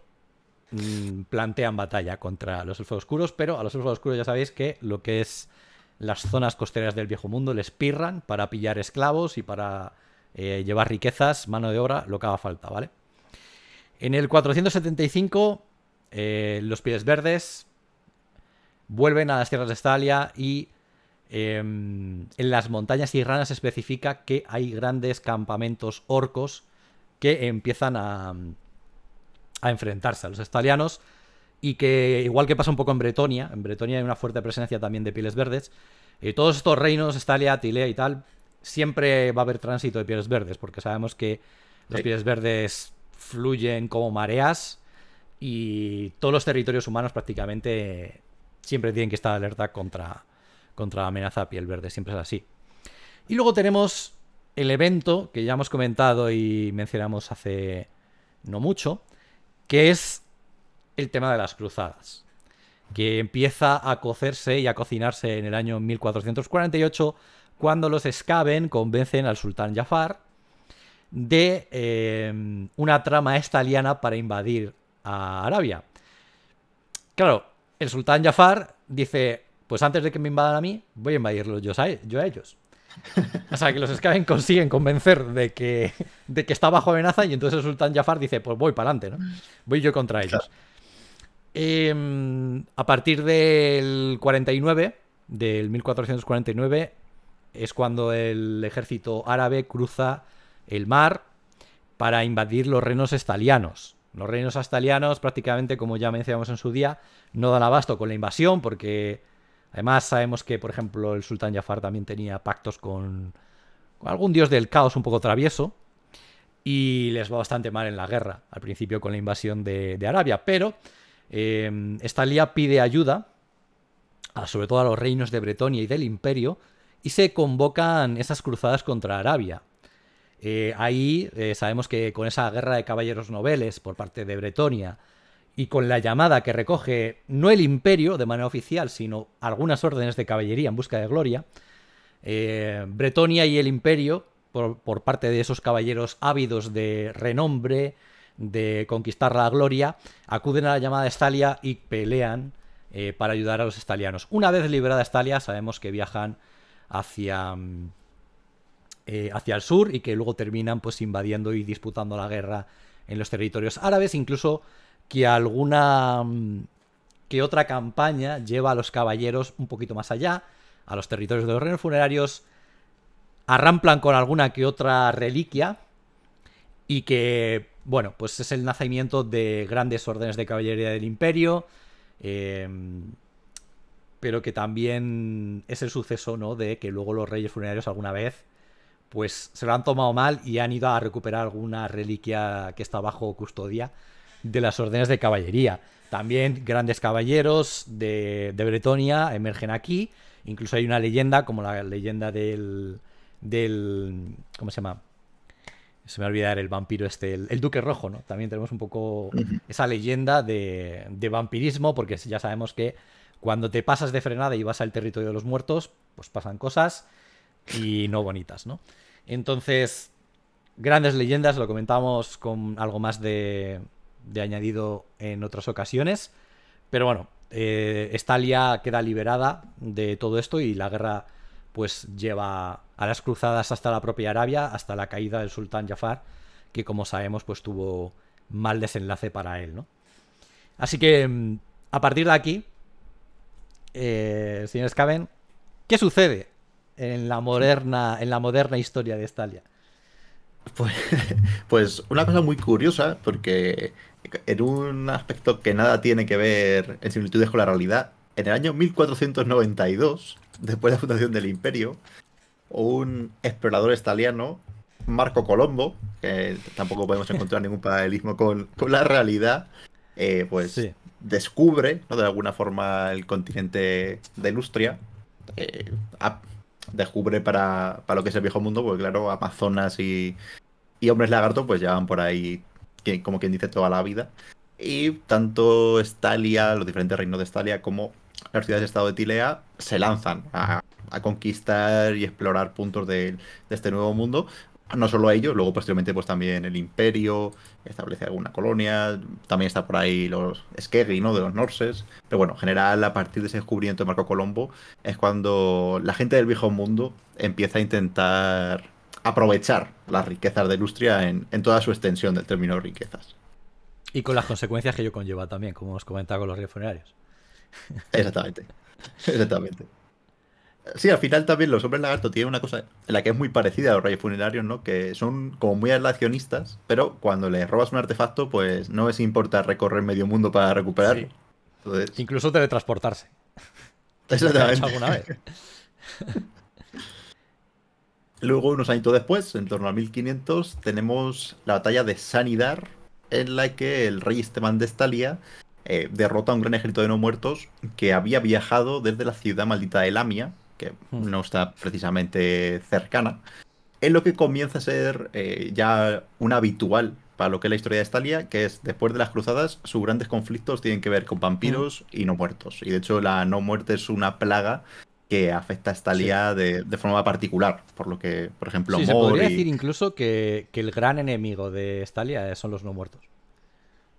mm, plantean batalla contra los elfos oscuros, pero a los elfos oscuros ya sabéis que lo que es las zonas costeras del viejo mundo les pirran para pillar esclavos y para eh, llevar riquezas, mano de obra, lo que haga falta, ¿vale? En el 475, eh, los Pies Verdes vuelven a las tierras de Estalia y em, en las montañas irranas se especifica que hay grandes campamentos orcos que empiezan a, a enfrentarse a los estalianos y que, igual que pasa un poco en Bretonia, en Bretonia hay una fuerte presencia también de Pieles Verdes, Y eh, todos estos reinos, Estalia, Tilea y tal, siempre va a haber tránsito de pieles verdes, porque sabemos que los pieles verdes fluyen como mareas y todos los territorios humanos prácticamente siempre tienen que estar alerta contra, contra amenaza a piel verde, siempre es así. Y luego tenemos el evento que ya hemos comentado y mencionamos hace no mucho, que es el tema de las cruzadas, que empieza a cocerse y a cocinarse en el año 1448 cuando los escaben convencen al sultán Jafar de eh, una trama estaliana para invadir a Arabia. Claro, el sultán Jafar dice, pues antes de que me invadan a mí, voy a invadirlos yo a, ellos. O sea, que los escaben consiguen convencer de que, de que está bajo amenaza y entonces el sultán Jafar dice, pues voy para adelante, ¿no? Voy yo contra ellos. Em, a partir del 49, del 1449, es cuando el ejército árabe cruza el mar para invadir los reinos estalianos. Los reinos estalianos prácticamente, como ya mencionamos en su día, no dan abasto con la invasión porque además sabemos que, por ejemplo, el sultán Jafar también tenía pactos con, algún dios del caos un poco travieso y les va bastante mal en la guerra, al principio con la invasión de, Arabia, pero eh, em, Estalia pide ayuda, sobre todo a los reinos de Bretonia y del imperio, y se convocan esas cruzadas contra Arabia. Eh, ahí eh, sabemos que con esa guerra de caballeros noveles por parte de Bretonia y con la llamada que recoge no el imperio de manera oficial, sino algunas órdenes de caballería en busca de gloria, eh, Bretonia y el imperio, por, parte de esos caballeros ávidos de renombre, de conquistar la gloria, acuden a la llamada de Estalia y pelean para ayudar a los estalianos. Una vez liberada Estalia, sabemos que viajan hacia, mm, eh, hacia el sur y que luego terminan pues invadiendo y disputando la guerra en los territorios árabes, incluso que alguna mm, que otra campaña lleva a los caballeros un poquito más allá, a los territorios de los reinos funerarios, arramplan con alguna que otra reliquia y que, bueno, pues es el nacimiento de grandes órdenes de caballería del imperio. Eh, pero que también es el suceso, ¿no? De que luego los reyes funerarios alguna vez, pues se lo han tomado mal y han ido a recuperar alguna reliquia que está bajo custodia de las órdenes de caballería. También grandes caballeros de, Bretonia emergen aquí. Incluso hay una leyenda, como la leyenda del. del ¿Cómo se llama? se me olvidar el vampiro este, el, el, Duque Rojo, ¿no? También tenemos un poco esa leyenda de, de, vampirismo, porque ya sabemos que cuando te pasas de frenada y vas al territorio de los muertos, pues pasan cosas y no bonitas, ¿no? Entonces, grandes leyendas, lo comentamos con algo más de, añadido en otras ocasiones, pero bueno, eh, Estalia queda liberada de todo esto y la guerra pues lleva a las cruzadas hasta la propia Arabia, hasta la caída del sultán Jafar, que como sabemos pues tuvo mal desenlace para él, ¿no? Así que mm, a partir de aquí eh, señor Scaven, ¿qué sucede en la moderna, en la moderna historia de Estalia? Pues, pues, una cosa muy curiosa, porque en un aspecto que nada tiene que ver en similitudes con la realidad, en el año 1492, después de la fundación del imperio, un explorador estaliano, Marco Colombo, que tampoco podemos encontrar ningún paralelismo con, la realidad, eh, pues descubre, de alguna forma, el continente de Lustria. Eh, descubre para, lo que es el viejo mundo, porque claro, Amazonas y, y hombres lagarto pues ya van por ahí, como quien dice, toda la vida. Y tanto Estalia, los diferentes reinos de Estalia, como las ciudades-estado de de Tilea se lanzan a, conquistar y explorar puntos de este nuevo mundo, no solo a ellos, luego posteriormente pues también el imperio, establece alguna colonia, también está por ahí los skerry ¿no? De los Norses, pero bueno, en general a partir de ese descubrimiento de Marco Colombo es cuando la gente del viejo mundo empieza a intentar aprovechar las riquezas de Lustria en, en toda su extensión del término riquezas. Y con las consecuencias que ello conlleva también, como hemos comentado con los ríos funerarios. Exactamente, exactamente. Sí, al final también los hombres lagarto tienen una cosa en la que es muy parecida a los reyes funerarios, ¿no? Que son como muy relacionistas, pero cuando les robas un artefacto, pues no les importa recorrer medio mundo para recuperarlo. Incluso teletransportarse. Exactamente. alguna vez. Luego, unos años después, en torno a 1500, tenemos la batalla de Sanidar, en la que el rey Esteban de Estalia eh, derrota a un gran ejército de no muertos que había viajado desde la ciudad maldita de Lamia, no está precisamente cercana, es lo que comienza a ser eh, ya un habitual para lo que es la historia de Estalia, que es después de las cruzadas, sus grandes conflictos tienen que ver con vampiros mm. y no muertos. Y de hecho, la no muerte es una plaga que afecta a Estalia de, forma particular. Por lo que, por ejemplo, se podría decir incluso que, que, el gran enemigo de Estalia son los no muertos.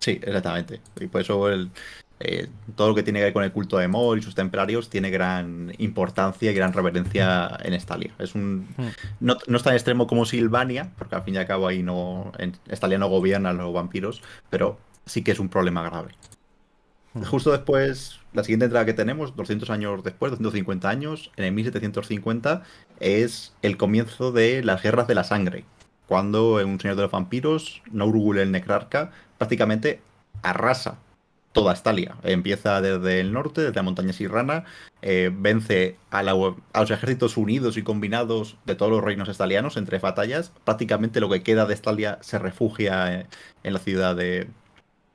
Sí, exactamente. Y por eso el, eh, todo lo que tiene que ver con el culto de Mor y sus templarios tiene gran importancia y gran reverencia en Estalia. Es un, hmm. no, es tan extremo como Silvania, porque al fin y al cabo ahí no. En Estalia no gobiernan los vampiros, pero sí que es un problema grave. Hmm. Justo después, la siguiente entrada que tenemos, 200 años después, 250 años, en el 1750, es el comienzo de las guerras de la sangre. Cuando un señor de los vampiros, Naurugul el Necrarca, prácticamente arrasa toda Estalia. Empieza desde el norte, desde la montaña Sirrana, eh, vence a, los ejércitos unidos y combinados de todos los reinos estalianos entre batallas. Prácticamente lo que queda de Estalia se refugia eh, en, la ciudad de,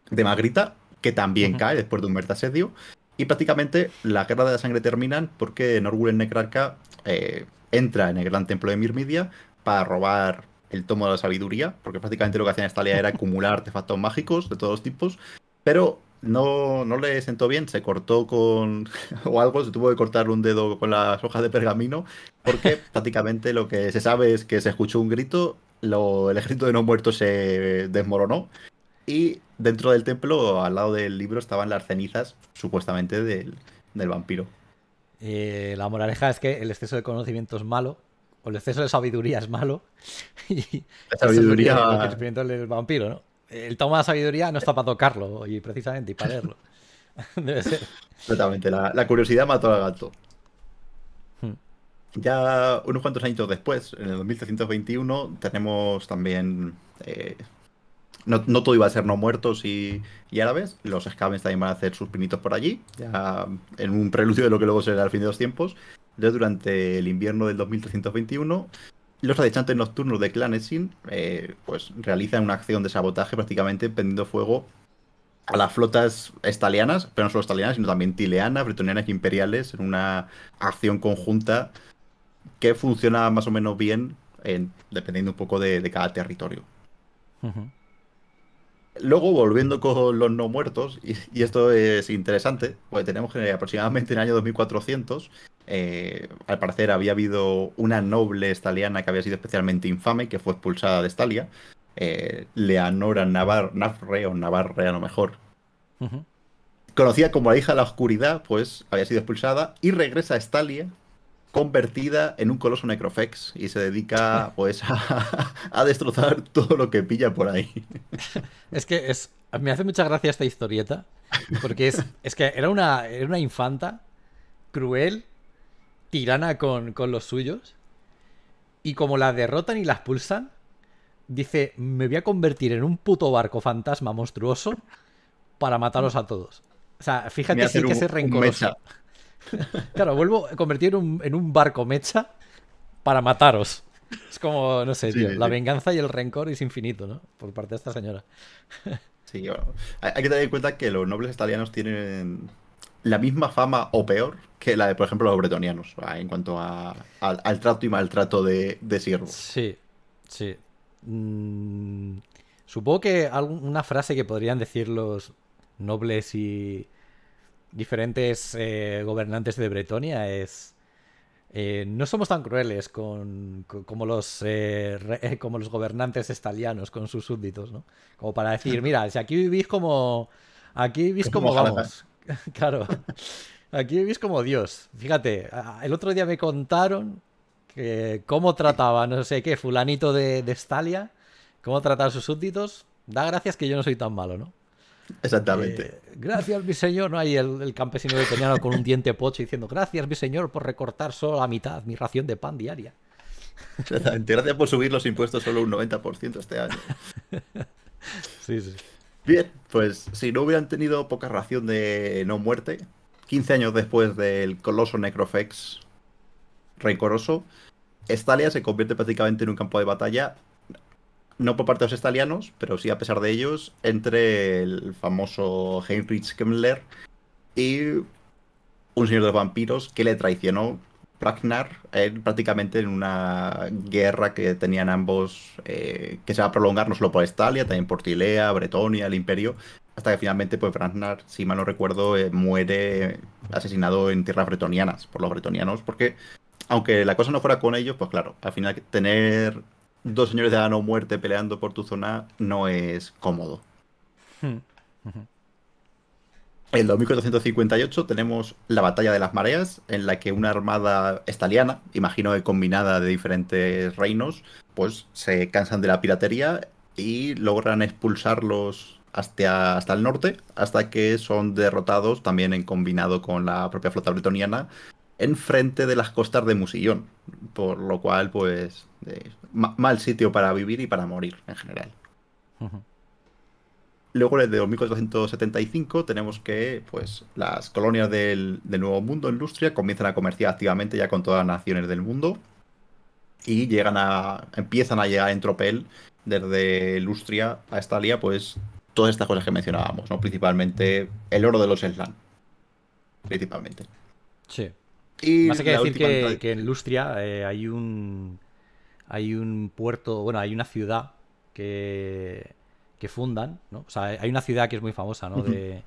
de, Magrita, que también cae después de un verde asedio. Y prácticamente la guerra de la sangre terminan porque Norgul en Necrarca eh, entra en el gran templo de Mirmidia para robar el tomo de la sabiduría, porque prácticamente lo que hacía Estalia era acumular artefactos mágicos de todos los tipos, pero no, le sentó bien, se cortó con o algo, se tuvo que cortar un dedo con las hojas de pergamino, porque prácticamente lo que se sabe es que se escuchó un grito, el ejército de no muertos se desmoronó y dentro del templo, al lado del libro, estaban las cenizas supuestamente del, vampiro. Eh, la moraleja es que el exceso de conocimiento es malo, o el exceso de sabiduría es malo, y la sabiduría, el del vampiro, ¿no? el tomo de sabiduría no está para tocarlo, y precisamente, y para leerlo. Debe ser. Totalmente, la, curiosidad mató al gato. Hmm. Ya unos cuantos años después, en el 2321, tenemos también. Eh, no, todo iba a ser no muertos y, y árabes. Los escabens también van a hacer sus pinitos por allí, ya en un preludio de lo que luego será el fin de los tiempos. Ya durante el invierno del 2321, los adichantes nocturnos de Clan eh, pues, realizan una acción de sabotaje prácticamente prendiendo fuego a las flotas estalianas, pero no solo estalianas, sino también tileanas, bretonianas e imperiales, en una acción conjunta que funciona más o menos bien, dependiendo un poco de, cada territorio. Luego, volviendo con los no muertos, y, y esto es interesante, porque tenemos que aproximadamente en el año 2400 eh, al parecer había habido una noble estaliana que había sido especialmente infame, que fue expulsada de Estalia, eh, Leonora Navar Navarre, o Navarre a lo mejor. Conocida como la hija de la oscuridad, pues había sido expulsada y regresa a Estalia convertida en un coloso necrofex y se dedica pues a, destrozar todo lo que pilla por ahí. Es que es, me hace mucha gracia esta historieta, porque es, que era una, era una infanta cruel Tirana con, los suyos. Y como la derrotan y las pulsan, dice, me voy a convertir en un puto barco fantasma monstruoso para mataros a todos. O sea, fíjate si que se es claro, vuelvo a convertir en un barco mecha para mataros. Es como, no sé, tío, la venganza y el rencor es infinito, ¿no? Por parte de esta señora. sí, bueno, hay, que tener en cuenta que los nobles italianos tienen la misma fama o peor que la de, por ejemplo, los bretonianos, ah, en cuanto a, al, trato y maltrato de, de siervos. Sí, sí. Mm, supongo que alguna frase que podrían decir los nobles y diferentes eh, gobernantes de Bretonia es... Eh, no somos tan crueles con, como, los, eh, como los gobernantes estalianos con sus súbditos, ¿no? Como para decir, mira, si aquí vivís como... Aquí vivís como, como Claro. Aquí vivís como Dios. Fíjate, el otro día me contaron que cómo trataba, no sé qué, fulanito de, Estalia, Stalia, cómo trataba a sus súbditos. Da gracias que yo no soy tan malo, ¿no? Exactamente. Eh, gracias, mi señor. No hay el, campesino campesino italiano con un diente pocho diciendo, gracias, mi señor, por recortar solo la mitad mi ración de pan diaria. Exactamente. Gracias por subir los impuestos solo un 90% este año. Sí, sí. Bien, pues si no hubieran tenido poca ración de no muerte, 15 años después del coloso Necrofex rencoroso, Estalia se convierte prácticamente en un campo de batalla, no por parte de los estalianos, pero sí a pesar de ellos, entre el famoso Heinrich Kemmler y un señor de los vampiros que le traicionó Ragnar eh, prácticamente en una guerra que tenían ambos, eh, que se va a prolongar no solo por Estalia, también por Tilea, Bretonia, el Imperio, hasta que finalmente, pues Ragnar si mal no recuerdo, eh, muere asesinado en tierras bretonianas por los bretonianos, porque aunque la cosa no fuera con ellos, pues claro, al final tener dos señores de ano muerte peleando por tu zona no es cómodo. Hmm. En 2458 tenemos la Batalla de las Mareas, en la que una armada estaliana, imagino que combinada de diferentes reinos, pues se cansan de la piratería y logran expulsarlos hasta, hasta el norte, hasta que son derrotados también en combinado con la propia flota bretoniana frente de las costas de Musillón, por lo cual pues eh, mal sitio para vivir y para morir en general. Luego, desde 2475, tenemos que pues, las colonias del, Nuevo Mundo en Lustria comienzan a comerciar activamente ya con todas las naciones del mundo y llegan a, empiezan a llegar en tropel desde Lustria a Estalia, pues todas estas cosas que mencionábamos, ¿no? Principalmente el oro de los Eslan. Principalmente. Sí. Y Más que decir que, en Lustria eh, hay un hay un puerto, bueno, hay una ciudad que que fundan, ¿no? O sea, hay una ciudad que es muy famosa, ¿no? de,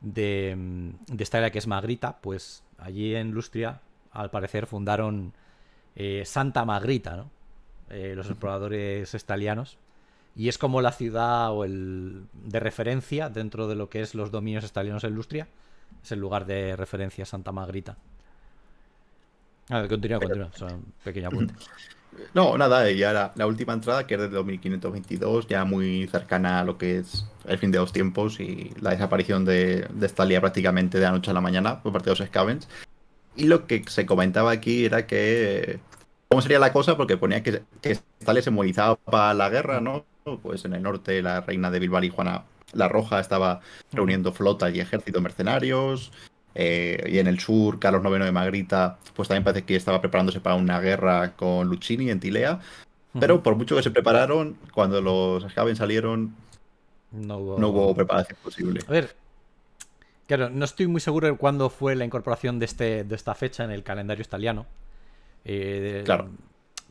de, mm, de, esta que es Magrita, pues allí en Lustria, al parecer, fundaron eh, Santa Magrita, ¿no? Eh, los exploradores estalianos. Y es como la ciudad o el de referencia dentro de lo que es los dominios estalianos en Lustria. Es el lugar de referencia Santa Magrita. A ver, continúa, continúa. pequeño apunte. No, nada, ya la, la, última entrada, que es de 2522, ya muy cercana a lo que es el fin de los tiempos y la desaparición de, de Stalia prácticamente de la noche a la mañana por parte de los Scavens. Y lo que se comentaba aquí era que. ¿Cómo sería la cosa? Porque ponía que, que Stalia se movilizaba para la guerra, ¿no? Pues en el norte la reina de Bilbao y Juana la Roja estaba reuniendo flota y ejército mercenarios. Eh, y en el sur, Carlos IX de Magrita, pues también parece que estaba preparándose para una guerra con Luchini en Tilea. Pero por mucho que se prepararon, cuando los Javens salieron, no hubo... preparación posible. A ver, claro, no estoy muy seguro de cuándo fue la incorporación de, este, de esta fecha en el calendario italiano. Eh, claro.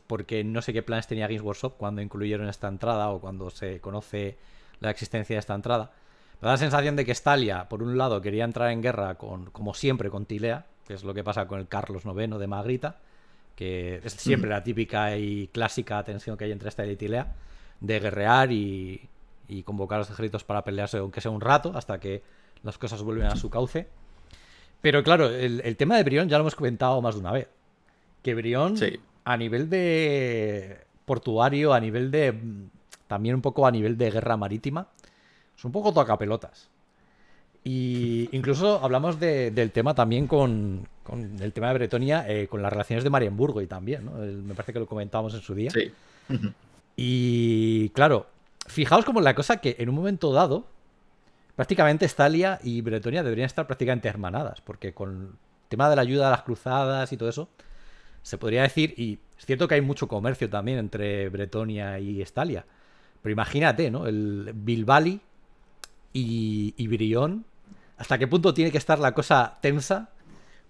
Porque no sé qué planes tenía Games Workshop cuando incluyeron esta entrada o cuando se conoce la existencia de esta entrada. Da la sensación de que Stalia, por un lado, quería entrar en guerra con, como siempre, con Tilea, que es lo que pasa con el Carlos IX de Magrita, que es siempre mm. la típica y clásica tensión que hay entre Stalia y Tilea, de guerrear y, convocar a los ejércitos para pelearse, aunque sea un rato, hasta que las cosas vuelven a su cauce. Pero claro, el, tema de Brión ya lo hemos comentado más de una vez. Que Brión, a nivel de portuario, a nivel de. Mm, también un poco a nivel de guerra marítima, es un poco tocapelotas. Y incluso hablamos del tema también con, el tema de Bretonia, eh, con las relaciones de Marienburgo y también, ¿no? Me parece que lo comentábamos en su día. Sí. Y claro, fijaos como la cosa que en un momento dado, prácticamente Estalia y Bretonia deberían estar prácticamente hermanadas, porque con el tema de la ayuda a las cruzadas y todo eso, se podría decir, y es cierto que hay mucho comercio también entre Bretonia y Estalia, pero imagínate, ¿no? El Bilbali y, Brión, ¿hasta qué punto tiene que estar la cosa tensa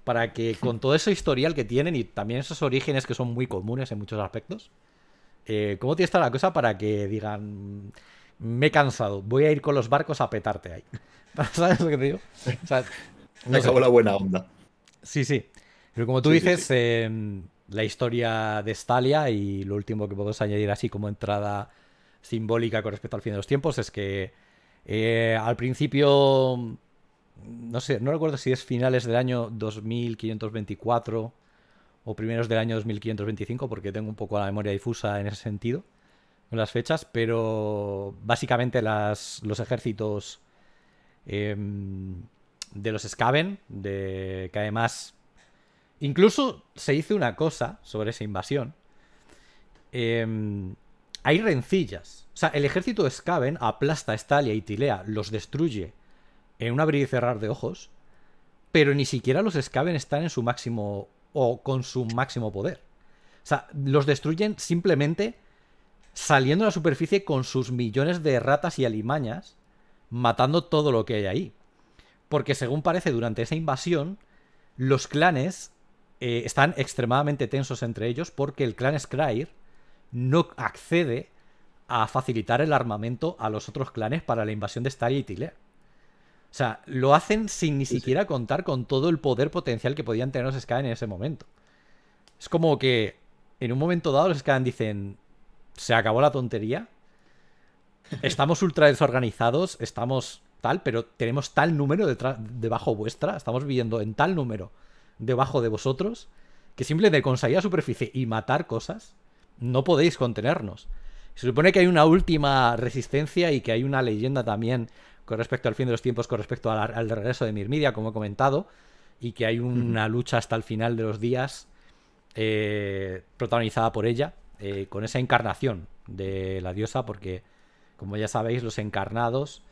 para que con todo ese historial que tienen y también esos orígenes que son muy comunes en muchos aspectos, eh, ¿cómo tiene que estar la cosa para que digan, me he cansado, voy a ir con los barcos a petarte ahí? ¿Sabes lo que te digo? O sea, la buena onda. Sí, sí. Pero como tú dices, em, la historia de Stalia y lo último que podemos añadir así como entrada simbólica con respecto al fin de los tiempos es que eh, al principio, no sé, no recuerdo si es finales del año 2524 o primeros del año 2525, porque tengo un poco la memoria difusa en ese sentido, con las fechas, pero básicamente los ejércitos em, de los Skaven, que además... Incluso se hizo una cosa sobre esa invasión. Eh, hay rencillas. O sea, el ejército de Skaven aplasta a Estalia y Tilea, los destruye en un abrir y cerrar de ojos, pero ni siquiera los Skaven están en su máximo o con su máximo poder. O sea, los destruyen simplemente saliendo a la superficie con sus millones de ratas y alimañas, matando todo lo que hay ahí. Porque según parece, durante esa invasión, los clanes eh, están extremadamente tensos entre ellos porque el clan Skryre no accede a facilitar el armamento a los otros clanes para la invasión de Staria y Tile. O sea, lo hacen sin ni siquiera contar con todo el poder potencial que podían tener los Skaven en ese momento. Es como que en un momento dado los Skaven dicen, se acabó la tontería, estamos ultra desorganizados, estamos tal, pero tenemos tal número debajo vuestra, estamos viviendo en tal número debajo de vosotros, que simplemente de salir superficie y matar cosas, no podéis contenernos. Se supone que hay una última resistencia y que hay una leyenda también con respecto al fin de los tiempos, con respecto al, regreso de Mirmidia, como he comentado, y que hay una lucha hasta el final de los días eh, protagonizada por ella, eh, con esa encarnación de la diosa, porque, como ya sabéis, los encarnados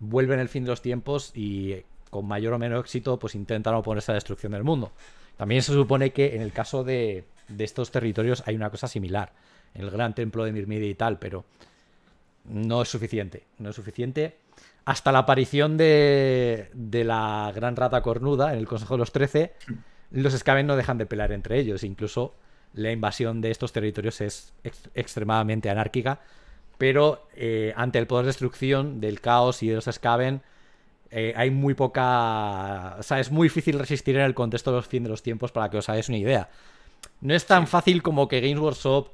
vuelven el fin de los tiempos y con mayor o menor éxito pues intentan oponerse a la destrucción del mundo. También se supone que en el caso de, de estos territorios hay una cosa similar. El gran templo de Mirmidia y tal, pero no es suficiente. No es suficiente. Hasta la aparición de, la gran rata cornuda en el Consejo de los Trece, los Skaven no dejan de pelear entre ellos. Incluso la invasión de estos territorios es extremadamente anárquica. Pero eh, ante el poder de destrucción del caos y de los Skaven, eh, hay muy poca. es muy difícil resistir en el contexto de los fin de los tiempos para que os hagáis una idea. No es tan fácil como que Games Workshop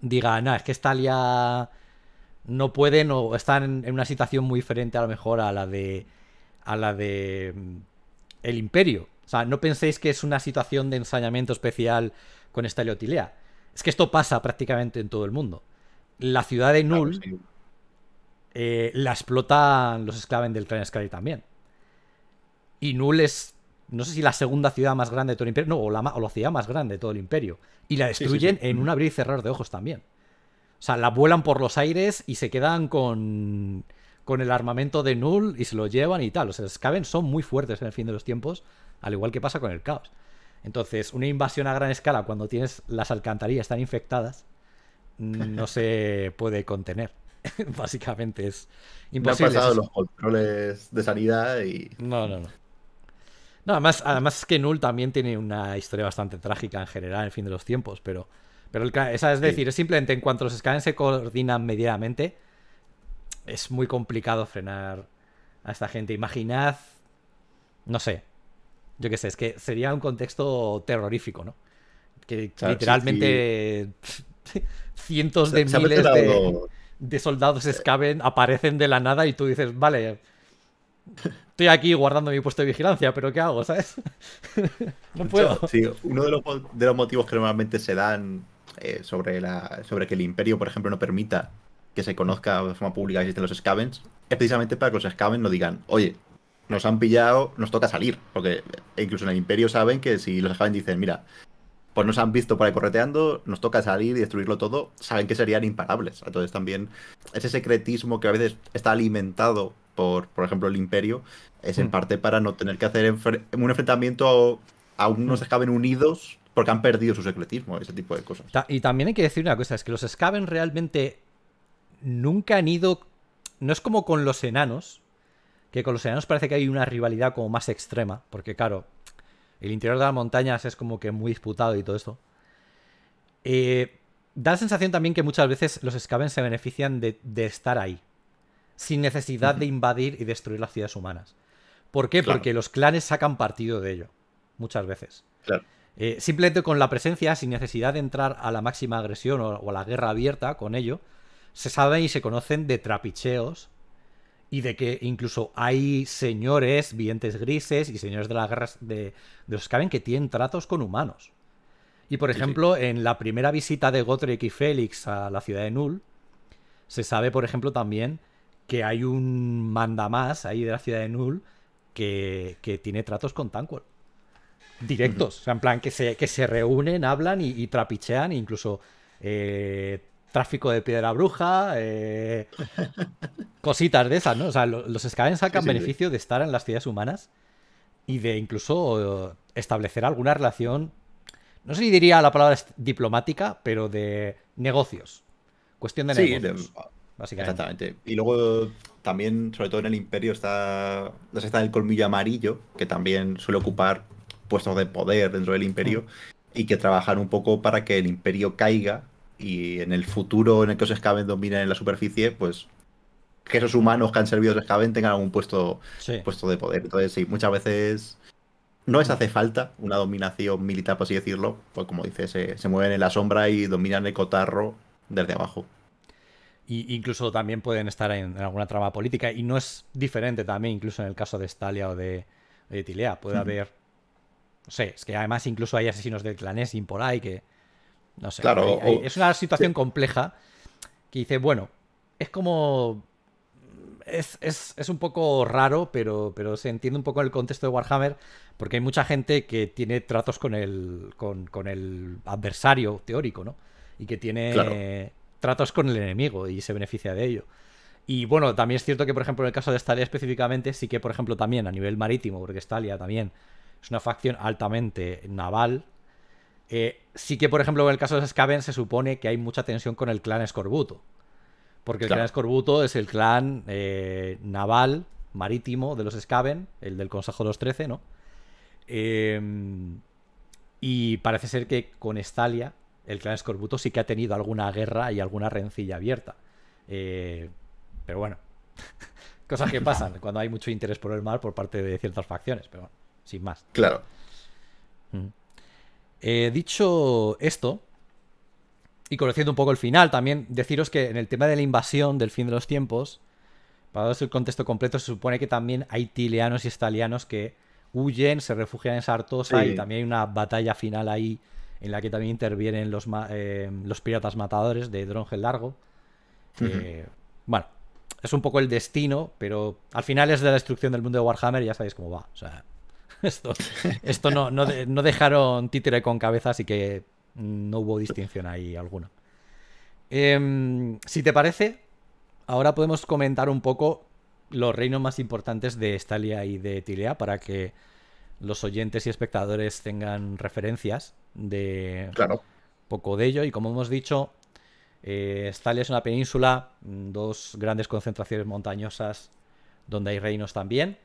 diga, no, es que Stalia no pueden o están en una situación muy diferente a lo mejor a la de a la de mm, el imperio. O sea, no penséis que es una situación de ensañamiento especial con o Tilea. Es que esto pasa prácticamente en todo el mundo. La ciudad de Null eh, la explotan los esclaven del clan sky también. Y Null es no sé si la segunda ciudad más grande de todo el imperio, no, o la, ciudad más grande de todo el imperio. Y la destruyen en un abrir y cerrar de ojos también. O sea, la vuelan por los aires y se quedan con, con el armamento de Null y se lo llevan y tal. O sea, los son muy fuertes en el fin de los tiempos, al igual que pasa con el caos. Entonces, una invasión a gran escala cuando tienes las alcantarillas tan infectadas no se puede contener. Básicamente es imposible. pasado los controles de sanidad y. No, no, no además, además es que Null también tiene una historia bastante trágica en general, en fin de los tiempos, pero, pero esa es decir, simplemente en cuanto los Skaven se coordinan medianamente, es muy complicado frenar a esta gente. Imaginad, no sé, yo qué sé, es que sería un contexto terrorífico, ¿no? Que literalmente cientos de miles de, de, soldados escaben, aparecen de la nada y tú dices, vale, estoy aquí guardando mi puesto de vigilancia, pero ¿qué hago? ¿Sabes? no puedo. Sí, uno de los, motivos que normalmente se dan eh, sobre, la, sobre que el imperio, por ejemplo, no permita que se conozca de forma pública que existen los scavens, es precisamente para que los scavens no digan, oye, nos han pillado, nos toca salir. Porque eh, incluso en el imperio saben que si los scavens dicen, mira, pues nos han visto por ahí correteando, nos toca salir y destruirlo todo, saben que serían imparables. Entonces también ese secretismo que a veces está alimentado por, por ejemplo, el imperio, es en mm. parte para no tener que hacer un enfrentamiento a, unos mm. escaven unidos porque han perdido su secretismo, ese tipo de cosas. y también hay que decir una cosa, es que los escaven realmente nunca han ido... No es como con los enanos, que con los enanos parece que hay una rivalidad como más extrema, porque claro, el interior de las montañas es como que muy disputado y todo esto. Eh, da la sensación también que muchas veces los Scaven se benefician de, estar ahí, sin necesidad de invadir y destruir las ciudades humanas. ¿Por qué? Porque los clanes sacan partido de ello, muchas veces. Eh, simplemente con la presencia, sin necesidad de entrar a la máxima agresión o, a la guerra abierta con ello, se saben y se conocen de trapicheos y de que incluso hay señores vientes grises y señores de las guerras de, los caben que tienen tratos con humanos. Y por ejemplo, en la primera visita de Gotrek y Félix a la ciudad de Null, se sabe, por ejemplo, también que hay un mandamás ahí de la ciudad de Null que, tiene tratos con Tanquil. Directos. O sea, en plan, que se, que se reúnen, hablan y, trapichean, incluso eh, tráfico de piedra bruja, eh, cositas de esas, ¿no? O sea, los Skaven sacan beneficio de estar en las ciudades humanas y de incluso eh, establecer alguna relación, no sé si diría la palabra diplomática, pero de negocios. Cuestión de negocios. Exactamente. Y luego también, sobre todo en el Imperio, está el el colmillo amarillo, que también suele ocupar puestos de poder dentro del Imperio y que trabajan un poco para que el Imperio caiga y en el futuro en el que los escaven dominen en la superficie, pues que esos humanos que han servido los escaven tengan algún puesto, puesto de poder. Entonces, sí, muchas veces no les hace falta una dominación militar, por así decirlo, pues como dice, se mueven en la sombra y dominan el cotarro desde abajo y incluso también pueden estar en, alguna trama política. Y no es diferente también, incluso en el caso de Stalia o de, Tilea. Puede haber. No sé, es que además incluso hay asesinos del clanesin por ahí que. No sé. Claro, es una situación compleja que dice, bueno, es como. Es, un poco raro, pero, pero se entiende un poco el contexto de Warhammer, porque hay mucha gente que tiene tratos con el, con, con el adversario teórico, ¿no? Y que tiene tratos con el enemigo y se beneficia de ello. Y bueno, también es cierto que, por ejemplo, en el caso de Estalia específicamente, sí que, por ejemplo, también a nivel marítimo, porque Estalia también es una facción altamente naval, eh, sí que, por ejemplo, en el caso de Skaven se supone que hay mucha tensión con el clan Escorbuto. Porque el clan Escorbuto es el clan eh, naval, marítimo de los Skaven, el del Consejo de los Trece, ¿no? Em, y parece ser que con Estalia el clan Escorbuto sí que ha tenido alguna guerra y alguna rencilla abierta. Eh, pero bueno, cosas que pasan cuando hay mucho interés por el mal por parte de ciertas facciones, pero bueno, sin más. Claro. Mm. Eh, dicho esto, y conociendo un poco el final, también deciros que en el tema de la invasión del fin de los tiempos, para daros el contexto completo, se supone que también hay tileanos y estalianos que huyen, se refugian en Sartosa y también hay una batalla final ahí en la que también intervienen los, eh, los piratas matadores de Drongel Largo. Eh, bueno, es un poco el destino, pero al final es de la destrucción del mundo de Warhammer y ya sabéis cómo va. O sea, esto, no, dejaron títere con cabeza, así que no hubo distinción ahí alguna. Em, si te parece, ahora podemos comentar un poco los reinos más importantes de Estalia y de Tilea para que los oyentes y espectadores tengan referencias de poco de ello. Y como hemos dicho, eh, es una península, mm, dos grandes concentraciones montañosas donde hay reinos también.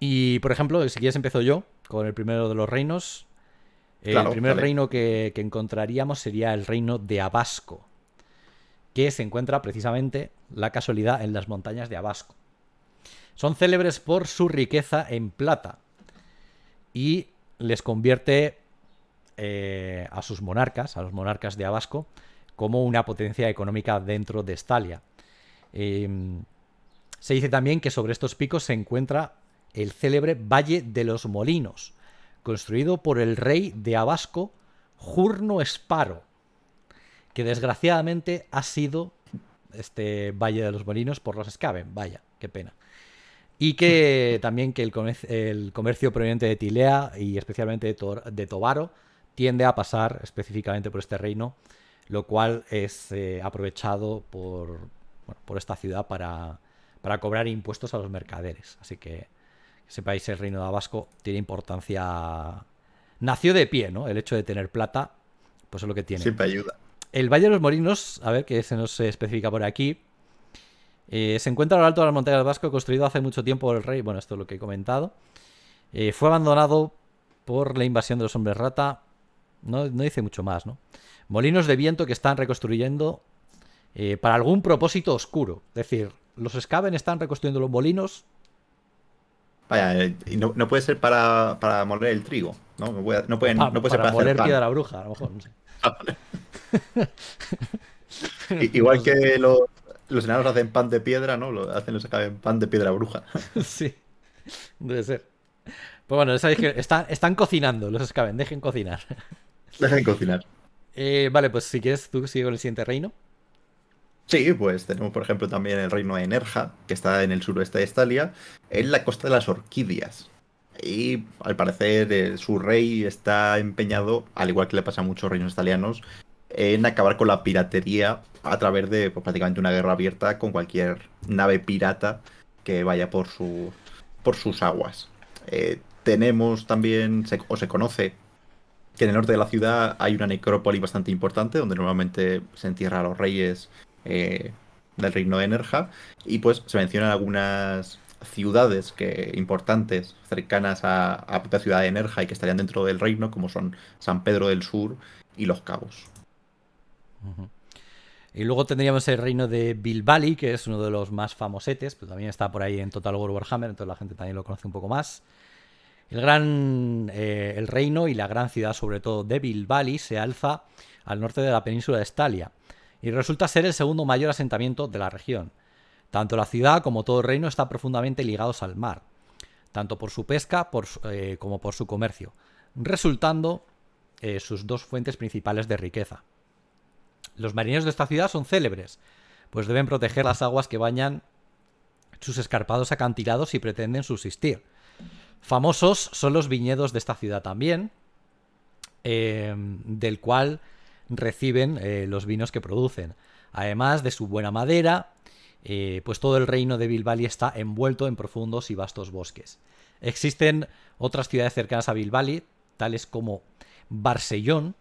Y, por ejemplo, si quieres empezar yo con el primero de los reinos. el primer reino que, que, encontraríamos sería el reino de Abasco, que se encuentra precisamente, la casualidad, en las montañas de Abasco. Son célebres por su riqueza en plata, y les convierte eh, a sus monarcas, a los monarcas de Abasco, como una potencia económica dentro de Estalia. Em, se dice también que sobre estos picos se encuentra el célebre Valle de los Molinos, construido por el rey de Abasco, Jurno Esparo, que desgraciadamente ha sido este Valle de los Molinos por los Escaven. Vaya, qué pena. Y que también que el comercio, proveniente de Tilea y especialmente de, Tobaro tiende a pasar específicamente por este reino, lo cual es eh, aprovechado por, esta ciudad para, cobrar impuestos a los mercaderes. Así que sepáis, el reino de Abasco tiene importancia... Nació de pie, ¿no? El hecho de tener plata, pues es lo que tiene. Siempre ayuda. El Valle de los Morinos, a ver, que se nos especifica por aquí, eh, se encuentra lo alto de las montañas vasco, construido hace mucho tiempo por el rey. Bueno, esto es lo que he comentado. Eh, fue abandonado por la invasión de los hombres rata. No, dice mucho más, ¿no? Molinos de viento que están reconstruyendo eh, para algún propósito oscuro. Es decir, los Skaven están reconstruyendo los molinos. Vaya, no, no puede ser para, para, moler el trigo, ¿no? No puede, no para, para, moler piedra la bruja, a lo mejor, no sé. Igual que los los enanos hacen pan de piedra, ¿no? Lo hacen, los acaben pan de piedra bruja. Sí, debe ser. Pues bueno, sabéis que están, cocinando, los escaben, dejen cocinar. Dejen cocinar. Eh, vale, pues si quieres, tú sigues con el siguiente reino. Sí, pues tenemos por ejemplo también el reino de Enerja, que está en el suroeste de Estalia, en la costa de las orquídeas. Y al parecer eh, su rey está empeñado, al igual que le pasa a muchos reinos italianos, en acabar con la piratería a través de pues, prácticamente una guerra abierta con cualquier nave pirata que vaya por, su, por sus aguas. Eh, tenemos también, o se conoce, que en el norte de la ciudad hay una necrópolis bastante importante donde normalmente se entierra a los reyes eh, del reino de Nerja y pues se mencionan algunas ciudades que, importantes cercanas a, la ciudad de Nerja y que estarían dentro del reino como son San Pedro del Sur y Los Cabos. Y luego tendríamos el reino de Bilbali, que es uno de los más famosetes, pero también está por ahí en Total War Warhammer, entonces la gente también lo conoce un poco más. El gran eh, el reino y la gran ciudad, sobre todo de Bilbali, se alza al norte de la península de Estalia y resulta ser el segundo mayor asentamiento de la región. Tanto la ciudad como todo el reino están profundamente ligados al mar, tanto por su pesca eh, como por su comercio, resultando eh, sus dos fuentes principales de riqueza. Los marineros de esta ciudad son célebres, pues deben proteger las aguas que bañan sus escarpados acantilados y pretenden subsistir. Famosos son los viñedos de esta ciudad también, em, del cual reciben eh, los vinos que producen. Además de su buena madera, eh, pues todo el reino de Bilbali está envuelto en profundos y vastos bosques. Existen otras ciudades cercanas a Bilbali, tales como Barcellón,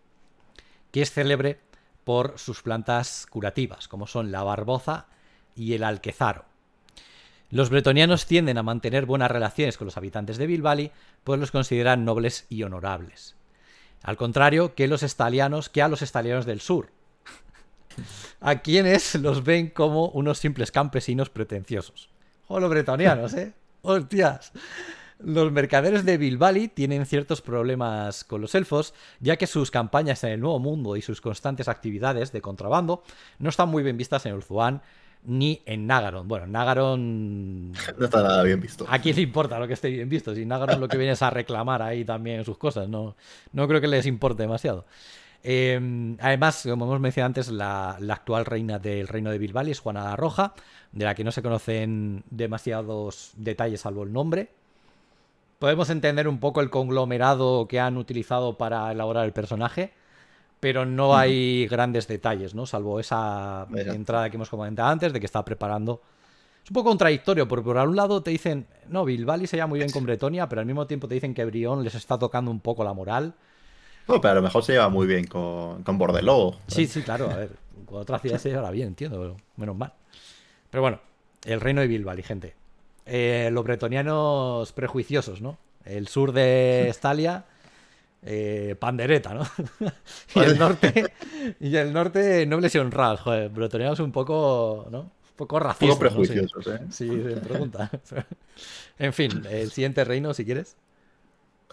que es célebre por sus plantas curativas, como son la barboza y el alquezaro. Los bretonianos tienden a mantener buenas relaciones con los habitantes de Bilbali, pues los consideran nobles y honorables. Al contrario que, los estalianos, que a los estalianos del sur, a quienes los ven como unos simples campesinos pretenciosos. O los bretonianos, ¿eh? ¡Hostias! Los mercaderes de Bilbali tienen ciertos problemas con los elfos, ya que sus campañas en el Nuevo Mundo y sus constantes actividades de contrabando no están muy bien vistas en Ulzuan ni en Nagaron. Bueno, Nagaron... No está nada bien visto. ¿A quién importa lo que esté bien visto? Si Nagaron lo que viene a reclamar ahí también sus cosas, no, no creo que les importe demasiado. Em, además, como hemos mencionado antes, la, actual reina del reino de Bilbali es Juana la Roja, de la que no se conocen demasiados detalles salvo el nombre, podemos entender un poco el conglomerado que han utilizado para elaborar el personaje, pero no hay grandes detalles, ¿no? Salvo esa entrada que hemos comentado antes de que está preparando. Es un poco contradictorio, porque por un lado te dicen, no, Bilbali se lleva muy bien con Bretonia, pero al mismo tiempo te dicen que Brión les está tocando un poco la moral. No, pero a lo mejor se lleva muy bien con, con Bordeló. Sí, sí, claro, a ver. Con otra ciudad se llevará bien, entiendo, menos mal. Pero bueno, el reino de Bilbali, gente. Eh, los bretonianos prejuiciosos, ¿no? El sur de Estalia, eh, pandereta, ¿no? y el norte, y el norte nobles y honrados, joder, bretonianos un poco, ¿no? Un poco racistas. Un prejuiciosos, ¿eh? Sí, pregunta. en fin, el siguiente reino, si quieres.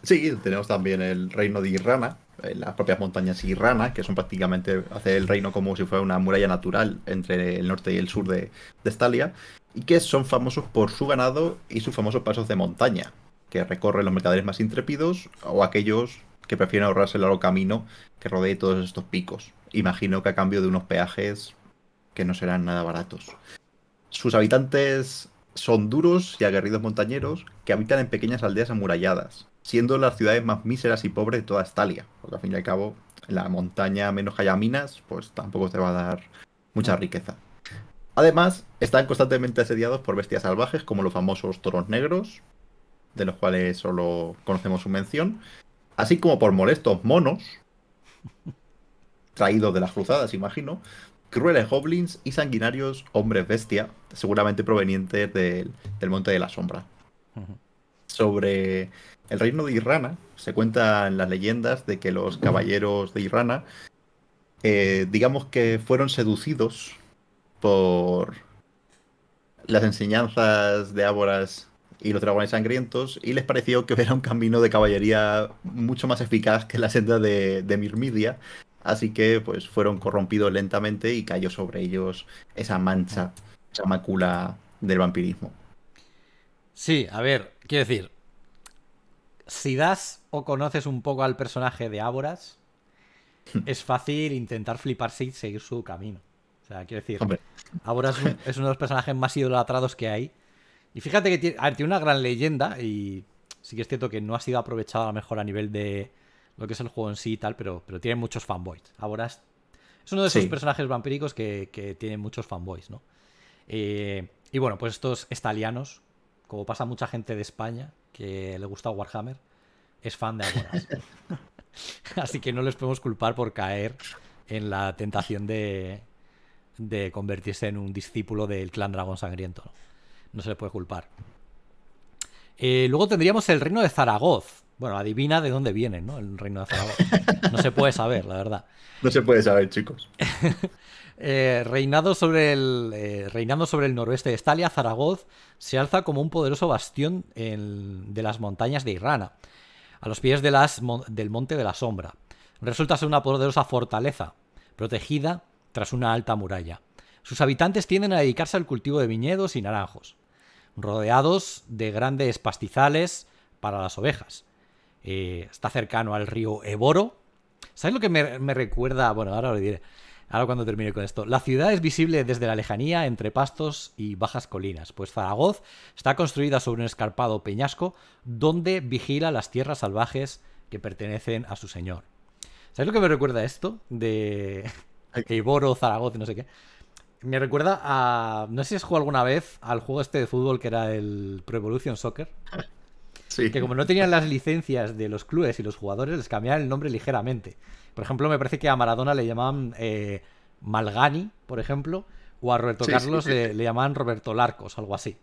Sí, tenemos también el reino de Irrana, eh, las propias montañas Irrana, que son prácticamente, hace el reino como si fuera una muralla natural entre el norte y el sur de, de Estalia y que son famosos por su ganado y sus famosos pasos de montaña, que recorren los mercaderes más intrépidos o aquellos que prefieren ahorrarse el largo camino que rodee todos estos picos. Imagino que a cambio de unos peajes que no serán nada baratos. Sus habitantes son duros y aguerridos montañeros que habitan en pequeñas aldeas amuralladas, siendo las ciudades más míseras y pobres de toda Estalia, porque al fin y al cabo, la montaña menos que haya minas, pues tampoco te va a dar mucha riqueza. Además, están constantemente asediados por bestias salvajes como los famosos toros negros, de los cuales solo conocemos su mención, así como por molestos monos, traídos de las cruzadas, imagino, crueles goblins y sanguinarios hombres bestia, seguramente provenientes del, Monte de la Sombra. Sobre el reino de Irrana, se cuentan las leyendas de que los caballeros de Irrana, eh, digamos que fueron seducidos por las enseñanzas de Áboras y los dragones sangrientos y les pareció que era un camino de caballería mucho más eficaz que la senda de, Mirmidia. Así que pues fueron corrompidos lentamente y cayó sobre ellos esa mancha, esa mácula del vampirismo. Sí, a ver, quiero decir, si das o conoces un poco al personaje de Áboras, hmm. es fácil intentar fliparse y seguir su camino quiero decir, Hombre. es, uno de los personajes más idolatrados que hay. Y fíjate que tiene, una gran leyenda y sí que es cierto que no ha sido aprovechado a lo mejor a nivel de lo que es el juego en sí y tal, pero, pero tiene muchos fanboys. ahora es, uno de esos personajes vampíricos que, tiene muchos fanboys, ¿no? Eh, y bueno, pues estos estalianos, como pasa mucha gente de España que le gusta Warhammer, es fan de Aboras. Así que no les podemos culpar por caer en la tentación de, de convertirse en un discípulo del clan dragón sangriento. No, se le puede culpar. Eh, luego tendríamos el reino de Zaragoz. Bueno, adivina de dónde viene, ¿no? El reino de Zaragoz. No se puede saber, la verdad. No se puede saber, chicos. Eh, reinado sobre el, eh, reinando sobre el noroeste de Estalia, Zaragoz se alza como un poderoso bastión en, de las montañas de Irrana, a los pies de las, del Monte de la Sombra. Resulta ser una poderosa fortaleza, protegida tras una alta muralla. Sus habitantes tienden a dedicarse al cultivo de viñedos y naranjos, rodeados de grandes pastizales para las ovejas. Eh, está cercano al río Eboro. ¿Sabes lo que me, me recuerda? Bueno, ahora lo diré. Ahora cuando termine con esto. La ciudad es visible desde la lejanía, entre pastos y bajas colinas, pues Zaragoz está construida sobre un escarpado peñasco donde vigila las tierras salvajes que pertenecen a su señor. ¿Sabes lo que me recuerda esto? De... Eiboro, Zaragoza, no sé qué. Me recuerda a. No sé si has jugado alguna vez al juego este de fútbol que era el Pro Evolution Soccer. Que como no tenían las licencias de los clubes y los jugadores, les cambiaban el nombre ligeramente. Por ejemplo, me parece que a Maradona le llamaban eh, Malgani, por ejemplo, o a Roberto Carlos le, llamaban Roberto Larcos, algo así.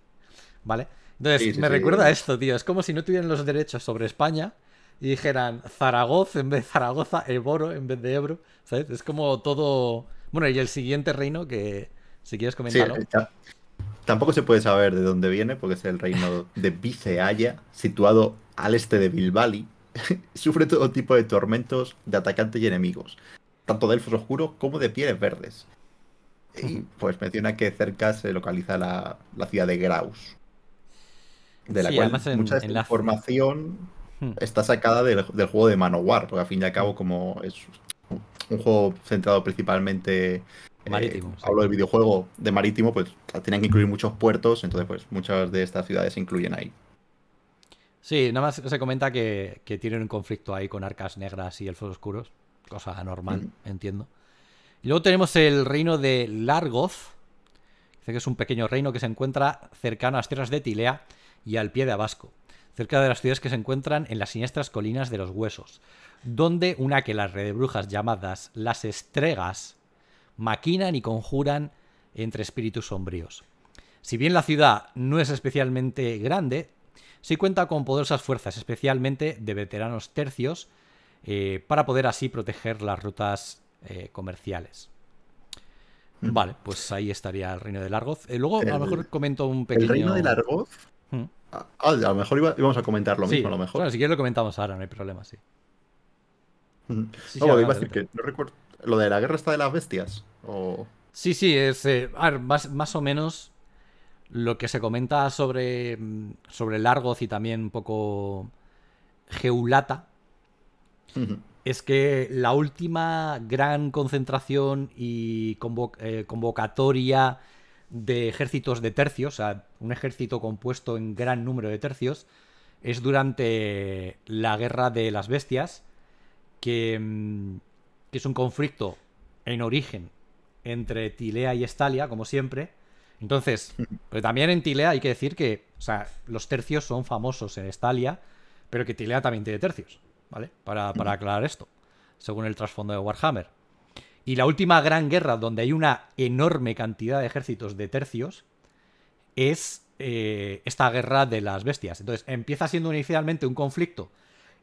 ¿Vale? Entonces, me recuerda esto, tío. Es como si no tuvieran los derechos sobre España y dijeran Zaragoza en vez de Zaragoza, Eboro en vez de Ebro, ¿sabes? Es como todo... Bueno, y el siguiente reino que, si quieres comentarlo... Eh, tampoco se puede saber de dónde viene, porque es el reino de Viceaya, situado al este de Bilbali. Sufre todo tipo de tormentos de atacantes y enemigos, tanto de elfos oscuros como de pieles verdes. Y pues menciona que cerca se localiza la, la ciudad de Graus, de la cual mucha de información Hmm. está sacada del, juego de Manowar, porque al fin y al cabo, como es un juego centrado principalmente. Eh, marítimo. hablo del videojuego de marítimo, pues tienen que incluir muchos puertos, entonces, pues muchas de estas ciudades se incluyen ahí. Sí, nada más se comenta que, tienen un conflicto ahí con arcas negras y elfos oscuros, cosa anormal, entiendo. Y luego tenemos el reino de Largoth, que es un pequeño reino que se encuentra cercano a las tierras de Tilea y al pie de Abasco cerca de las ciudades que se encuentran en las siniestras colinas de los huesos, donde una que las redes brujas llamadas las estregas maquinan y conjuran entre espíritus sombríos. Si bien la ciudad no es especialmente grande, sí cuenta con poderosas fuerzas, especialmente de veteranos tercios, eh, para poder así proteger las rutas eh, comerciales. Mm. Vale, pues ahí estaría el Reino de Largoz. Eh, luego, a lo mejor comento un pequeño. El Reino de Largoz? Mm. Ah, a, lo mejor iba, íbamos a comentar lo mismo, a lo mejor. si quieres lo comentamos ahora, no hay problema, sí. Lo de la guerra está de las bestias. O... Sí, sí, es eh, más, o menos lo que se comenta sobre, mm, sobre Largoz y también un poco Geulata. Es que la última gran concentración y eh, convocatoria de ejércitos de tercios, o sea, un ejército compuesto en gran número de tercios, es durante la Guerra de las Bestias, que, mm, es un conflicto en origen entre Tilea y Estalia, como siempre. Entonces, también en Tilea hay que decir que, los tercios son famosos en Estalia, pero que Tilea también tiene tercios, ¿vale? Para, para aclarar esto, según el trasfondo de Warhammer. Y la última gran guerra, donde hay una enorme cantidad de ejércitos de tercios, es eh, esta guerra de las bestias. Entonces, empieza siendo inicialmente un conflicto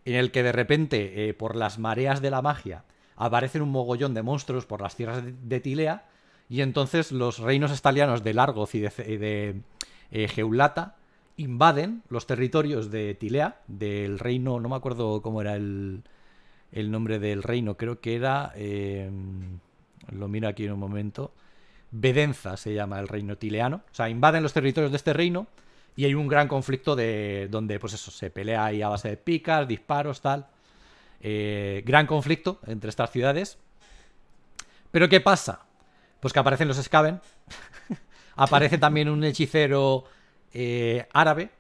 en el que de repente, eh, por las mareas de la magia, aparecen un mogollón de monstruos por las tierras de, Tilea, y entonces los reinos estalianos de Largos y de, eh, Geulata invaden los territorios de Tilea, del reino, no me acuerdo cómo era el, el nombre del reino, creo que era, em, lo miro aquí en un momento, Bedenza se llama el reino tileano, o sea, invaden los territorios de este reino y hay un gran conflicto de donde, pues eso, se pelea ahí a base de picas, disparos, tal. Eh, gran conflicto entre estas ciudades. Pero ¿qué pasa? Pues que aparecen los Skaven. Aparece también un hechicero eh, árabe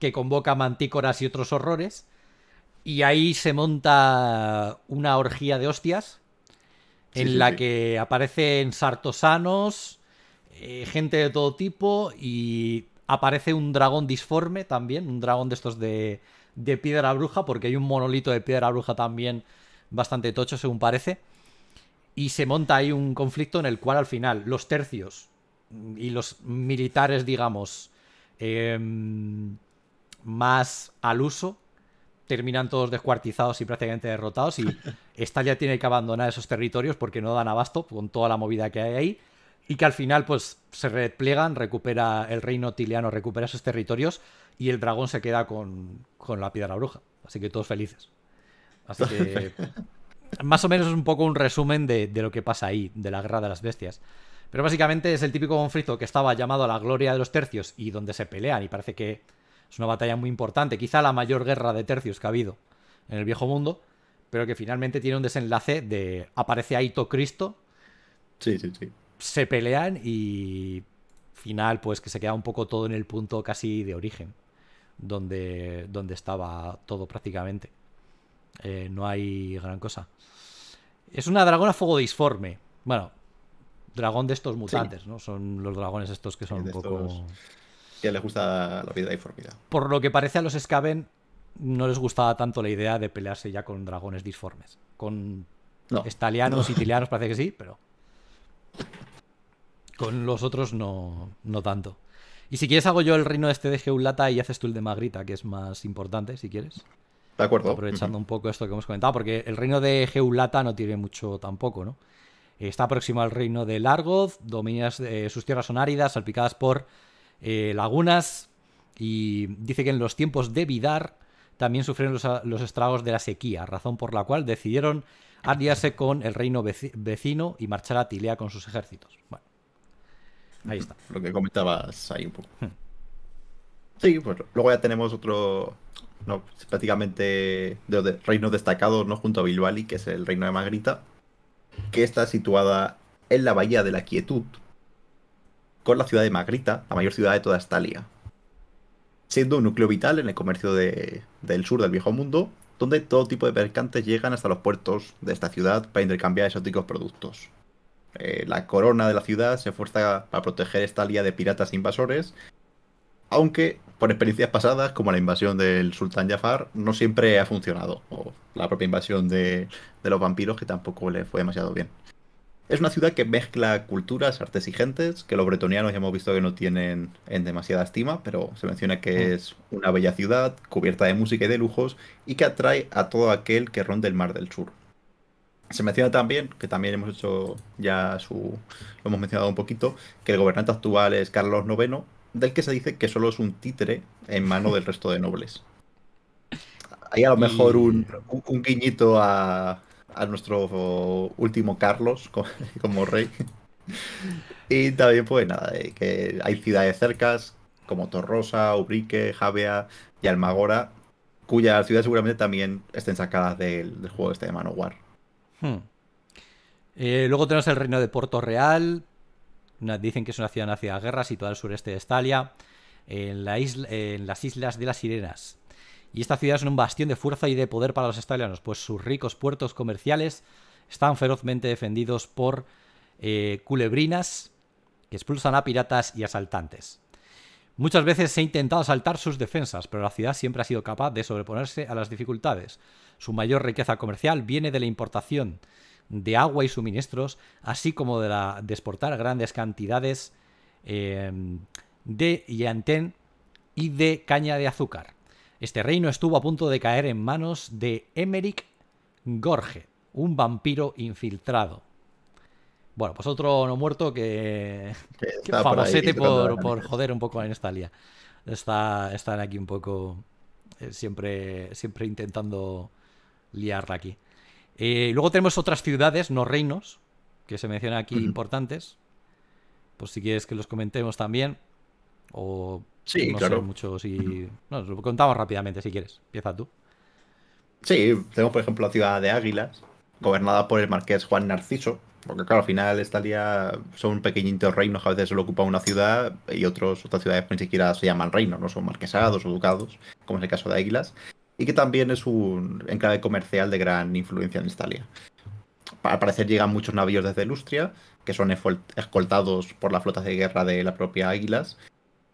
que convoca mantícoras y otros horrores. Y ahí se monta una orgía de hostias en la que aparecen sartosanos, eh, gente de todo tipo y aparece un dragón disforme también, un dragón de estos de, piedra bruja, porque hay un monolito de piedra bruja también bastante tocho según parece. Y se monta ahí un conflicto en el cual al final los tercios y los militares, digamos, em, más al uso, terminan todos descuartizados y prácticamente derrotados y esta tiene que abandonar esos territorios porque no dan abasto con toda la movida que hay ahí y que al final pues se replegan, recupera el reino tiliano, recupera esos territorios y el dragón se queda con, la piedra bruja. Así que todos felices. Así que más o menos es un poco un resumen de, de, lo que pasa ahí, de la guerra de las bestias. Pero básicamente es el típico conflicto que estaba llamado a la gloria de los tercios y donde se pelean y parece que es una batalla muy importante, quizá la mayor guerra de tercios que ha habido en el viejo mundo, pero que finalmente tiene un desenlace de aparece Aito Cristo. Sí, sí, sí. Se pelean y final pues que se queda un poco todo en el punto casi de origen, donde, donde estaba todo prácticamente. Eh, no hay gran cosa. Es una dragona fuego disforme. Bueno, dragón de estos mutantes, ¿no? Son los dragones estos que son un poco que les gusta la vida disformidad. Por lo que parece a los Skaven no les gustaba tanto la idea de pelearse ya con dragones disformes. Con estalianos, Y italianos parece que sí, pero con los otros no, no tanto. Y si quieres hago yo el reino este de Geulata y haces tú el de Magrita, que es más importante, si quieres. De acuerdo. Aprovechando un poco esto que hemos comentado, porque el reino de Geulata no tiene mucho tampoco, ¿no? Está próximo al reino de Largoth, dominas, eh, sus tierras son áridas, salpicadas por eh, lagunas y dice que en los tiempos de Vidar también sufrieron los, estragos de la sequía, razón por la cual decidieron aliarse con el reino vecino y marchar a Tilea con sus ejércitos. Bueno, ahí está. Lo que comentabas ahí un poco. Hmm. Sí, pues luego ya tenemos otro, no, prácticamente de, los reinos destacados, ¿no? Junto a Bilbali, que es el reino de Magrita, que está situada en la bahía de la Quietud, con la ciudad de Magrita, la mayor ciudad de toda Estalia, siendo un núcleo vital en el comercio del sur del Viejo Mundo, donde todo tipo de mercantes llegan hasta los puertos de esta ciudad para intercambiar exóticos productos. Eh, la corona de la ciudad se esfuerza para proteger Estalia de piratas e invasores, aunque por experiencias pasadas, como la invasión del sultán Jafar, no siempre ha funcionado, o la propia invasión de los vampiros, que tampoco le fue demasiado bien. Es una ciudad que mezcla culturas, artes y gentes, que los bretonianos ya hemos visto que no tienen en eh, demasiada estima, pero se menciona que mm. es una bella ciudad, cubierta de música y de lujos, y que atrae a todo aquel que ronde el mar del sur. Se menciona también, que también hemos hecho ya su. lo hemos mencionado un poquito, que el gobernante actual es Carlos IX, del que se dice que solo es un títere en mano del resto de nobles. Hay a lo mejor un, un, guiñito a, a nuestro último Carlos como rey. Y también, pues nada, que hay ciudades cercas como Torrosa, Ubrique, Javea y Almagora, cuyas ciudades seguramente también estén sacadas del, juego este de Manowar. Hmm. Eh, luego tenemos el reino de Puerto Real. dicen que es una ciudad nacida a guerra situada al sureste de Estalia, en, la en las islas de las Sirenas. Y esta ciudad es un bastión de fuerza y de poder para los estalianos, pues sus ricos puertos comerciales están ferozmente defendidos por eh, culebrinas que expulsan a piratas y asaltantes. Muchas veces se ha intentado asaltar sus defensas, pero la ciudad siempre ha sido capaz de sobreponerse a las dificultades. Su mayor riqueza comercial viene de la importación de agua y suministros, así como de, la, de exportar grandes cantidades eh, de yantén y de caña de azúcar. Este reino estuvo a punto de caer en manos de Emeric Gorge, un vampiro infiltrado. Bueno, pues otro no muerto que, famosete por, joder un poco en esta lía. Está, están aquí un poco eh, siempre, siempre intentando liarla aquí. Eh, luego tenemos otras ciudades, no reinos, que se mencionan aquí importantes. Pues si quieres que los comentemos también. O Sí, claro. mucho lo contamos rápidamente si quieres. Empieza tú. Sí, tenemos por ejemplo la ciudad de Águilas, gobernada por el marqués Juan Narciso, porque claro, al final Estalia son pequeñitos reinos que a veces solo ocupa una ciudad y otros, otras ciudades pues, ni siquiera se llaman reinos, no son marquesados o ducados, como es el caso de Águilas, y que también es un enclave comercial de gran influencia en Estalia. Al parecer llegan muchos navíos desde Lustria, que son escoltados por la flotas de guerra de la propia Águilas,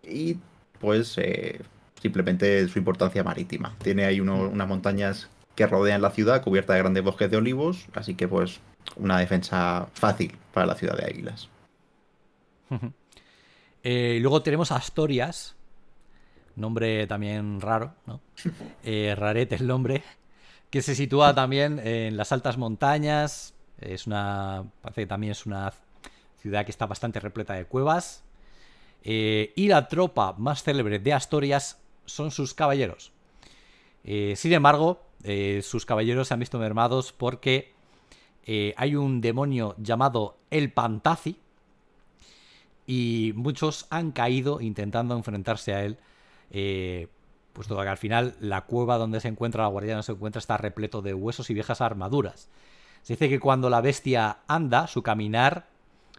y pues eh, simplemente su importancia marítima. Tiene ahí unas montañas que rodean la ciudad, cubierta de grandes bosques de olivos, así que pues una defensa fácil para la ciudad de Águilas. Eh, luego tenemos Astorias, nombre también raro, ¿no? Eh, rarete el nombre, que se sitúa también en las altas montañas. Es una, parece que también es una ciudad que está bastante repleta de cuevas. Eh, y la tropa más célebre de Astorias son sus caballeros. Eh, sin embargo, eh, sus caballeros se han visto mermados porque hay un demonio llamado el Pantazi y muchos han caído intentando enfrentarse a él, puesto que al final la cueva donde se encuentra la guardiana se encuentra está repleto de huesos y viejas armaduras. Se dice que cuando la bestia anda, su caminar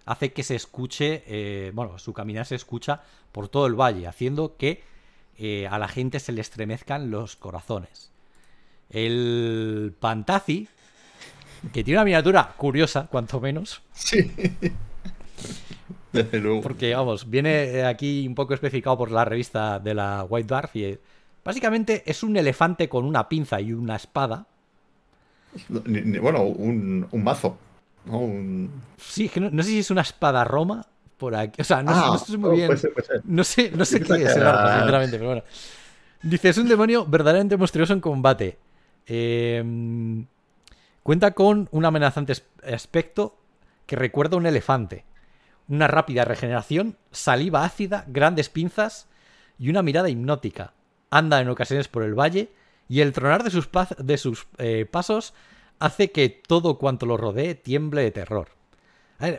hace que se escuche, eh, bueno, su caminar se escucha por todo el valle, haciendo que eh, a la gente se le estremezcan los corazones. El Pantazi, que tiene una miniatura curiosa, cuanto menos. Sí. Desde luego. Porque, vamos, viene aquí un poco especificado por la revista de la White Dwarf y eh, básicamente es un elefante con una pinza y una espada. Bueno, un mazo. ¿no? Un... Sí, no, sé si es una espada roma por aquí. O sea, no, ah, sé oh, No sé, no sé qué es el pero bueno. Dice, es un demonio verdaderamente monstruoso en combate. Em, cuenta con un amenazante aspecto que recuerda a un elefante. Una rápida regeneración, saliva ácida, grandes pinzas y una mirada hipnótica. Anda en ocasiones por el valle y el tronar de sus, eh, pasos hace que todo cuanto lo rodee tiemble de terror.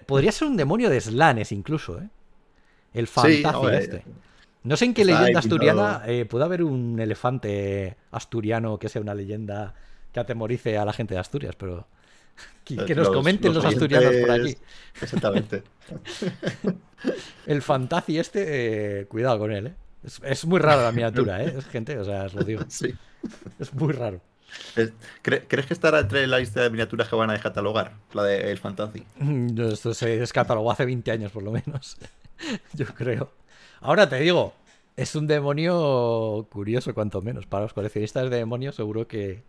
podría ser un demonio de Slanes incluso, ¿eh? El fantasma este. no sé en qué leyenda asturiana eh, puede haber un elefante asturiano que sea una leyenda que atemorice a la gente de Asturias, pero que, nos comenten los, asturianos por aquí. Exactamente. el fantasy este, eh, cuidado con él, ¿eh? Es, muy raro la miniatura, ¿eh? Es gente, o sea, os lo digo. Sí. Es muy raro. ¿Crees que estará entre la lista de miniaturas que van a descatalogar? La de El Fantasy. Mm, esto se descatalogó hace 20 años, por lo menos. Yo creo. Ahora te digo, es un demonio curioso, cuanto menos. Para los coleccionistas de demonios, seguro que.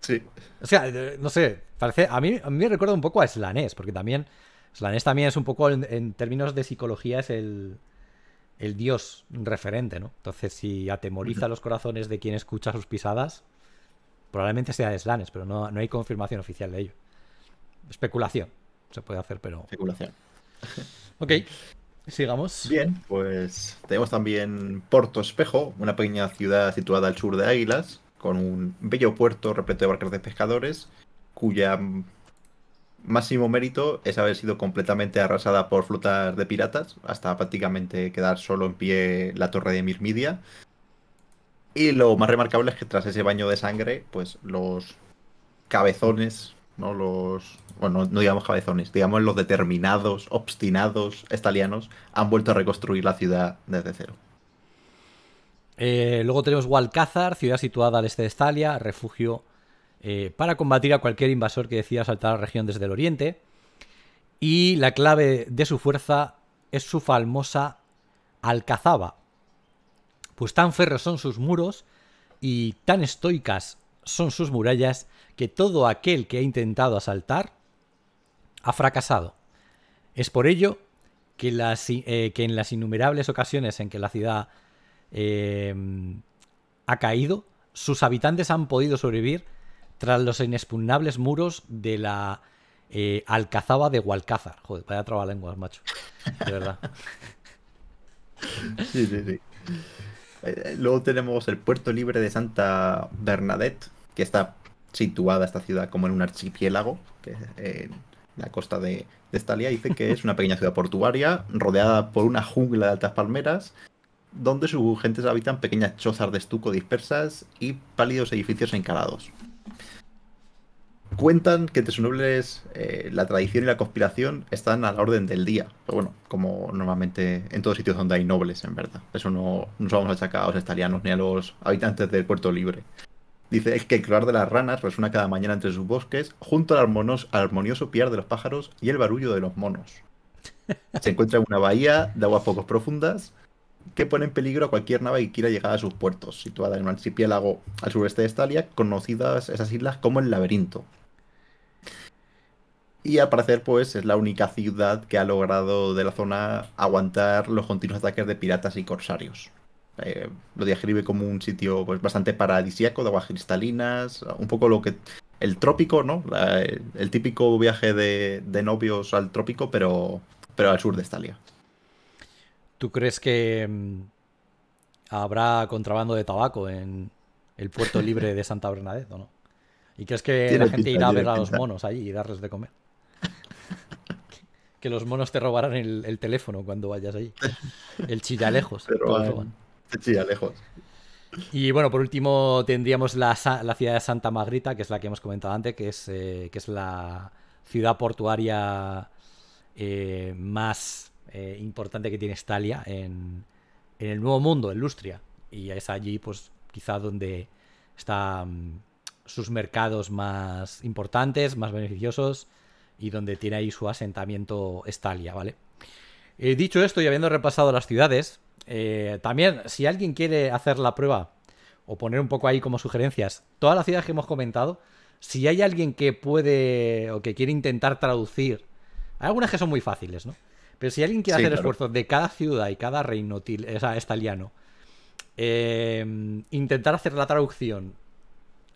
Sí. O sea, no sé, parece. A mí, me recuerda un poco a Slanés, porque también. Slanés también es un poco, en, términos de psicología, es el, el dios referente, ¿no? Entonces, si atemoriza los corazones de quien escucha sus pisadas, Probablemente sea de Slanes, pero no, hay confirmación oficial de ello. Especulación. Se puede hacer, pero. Especulación. ok. Sigamos. Bien, pues tenemos también Porto Espejo, una pequeña ciudad situada al sur de Águilas, con un bello puerto repleto de barcas de pescadores, cuya máximo mérito es haber sido completamente arrasada por flotas de piratas, hasta prácticamente quedar solo en pie la torre de Mirmidia, y lo más remarcable es que tras ese baño de sangre, pues los cabezones, ¿no? Los. Bueno, no, digamos cabezones, digamos los determinados, obstinados estalianos han vuelto a reconstruir la ciudad desde cero. Eh, luego tenemos Walcázar, ciudad situada al este de Estalia, refugio eh, para combatir a cualquier invasor que decida asaltar la región desde el oriente. Y la clave de su fuerza es su famosa alcazaba, pues tan ferros son sus muros y tan estoicas son sus murallas que todo aquel que ha intentado asaltar ha fracasado. Es por ello que, eh, en las innumerables ocasiones en que la ciudad eh, ha caído, sus habitantes han podido sobrevivir tras los inexpugnables muros de la eh, Alcazaba de Hualcázar. Joder, vaya lenguas, macho. De verdad. Sí, sí, sí. Eh, luego tenemos el puerto libre de Santa Bernadette, que está situada esta ciudad como en un archipiélago, que en la costa de, de Estalia. Dice que es una pequeña ciudad portuaria rodeada por una jungla de altas palmeras, donde sus gentes habitan pequeñas chozas de estuco dispersas y pálidos edificios encalados cuentan que entre sus nobles eh, la tradición y la conspiración están a la orden del día. Pero bueno, como normalmente en todos sitios donde hay nobles, en verdad. Eso no nos vamos a achacar a los estalianos ni a los habitantes del Puerto Libre. Dice que el cruar de las ranas resuena cada mañana entre sus bosques, junto al armonioso piar de los pájaros y el barullo de los monos. Se encuentra en una bahía de aguas poco profundas que pone en peligro a cualquier nave que quiera llegar a sus puertos, situada en un archipiélago al sureste de Estalia, conocidas esas islas como el laberinto. Y al parecer, pues es la única ciudad que ha logrado de la zona aguantar los continuos ataques de piratas y corsarios. Eh, lo describe como un sitio pues, bastante paradisíaco, de aguas cristalinas, un poco lo que. El trópico, ¿no? el típico viaje de, novios al trópico, pero, pero al sur de Estalia. ¿Tú crees que mm, habrá contrabando de tabaco en el puerto libre de Santa Bernadette o no? ¿Y crees que la gente irá a ver a los monos allí y darles de comer? que los monos te robarán el, teléfono cuando vayas ahí. El chillalejos. te roban. El chillalejos. Y bueno, por último tendríamos la, ciudad de Santa Magrita que es la que hemos comentado antes, que es, eh, la ciudad portuaria eh, más eh, importante que tiene Estalia en, en, el Nuevo Mundo, en Lustria. Y es allí, pues, quizá donde están sus mercados más importantes, más beneficiosos y donde tiene ahí su asentamiento Estalia ¿vale? Eh, dicho esto y habiendo repasado las ciudades, eh, también si alguien quiere hacer la prueba o poner un poco ahí como sugerencias, todas las ciudades que hemos comentado, si hay alguien que puede o que quiere intentar traducir, hay algunas que son muy fáciles, ¿no? Pero si alguien quiere hacer esfuerzos de cada ciudad y cada reino estaliano, eh, intentar hacer la traducción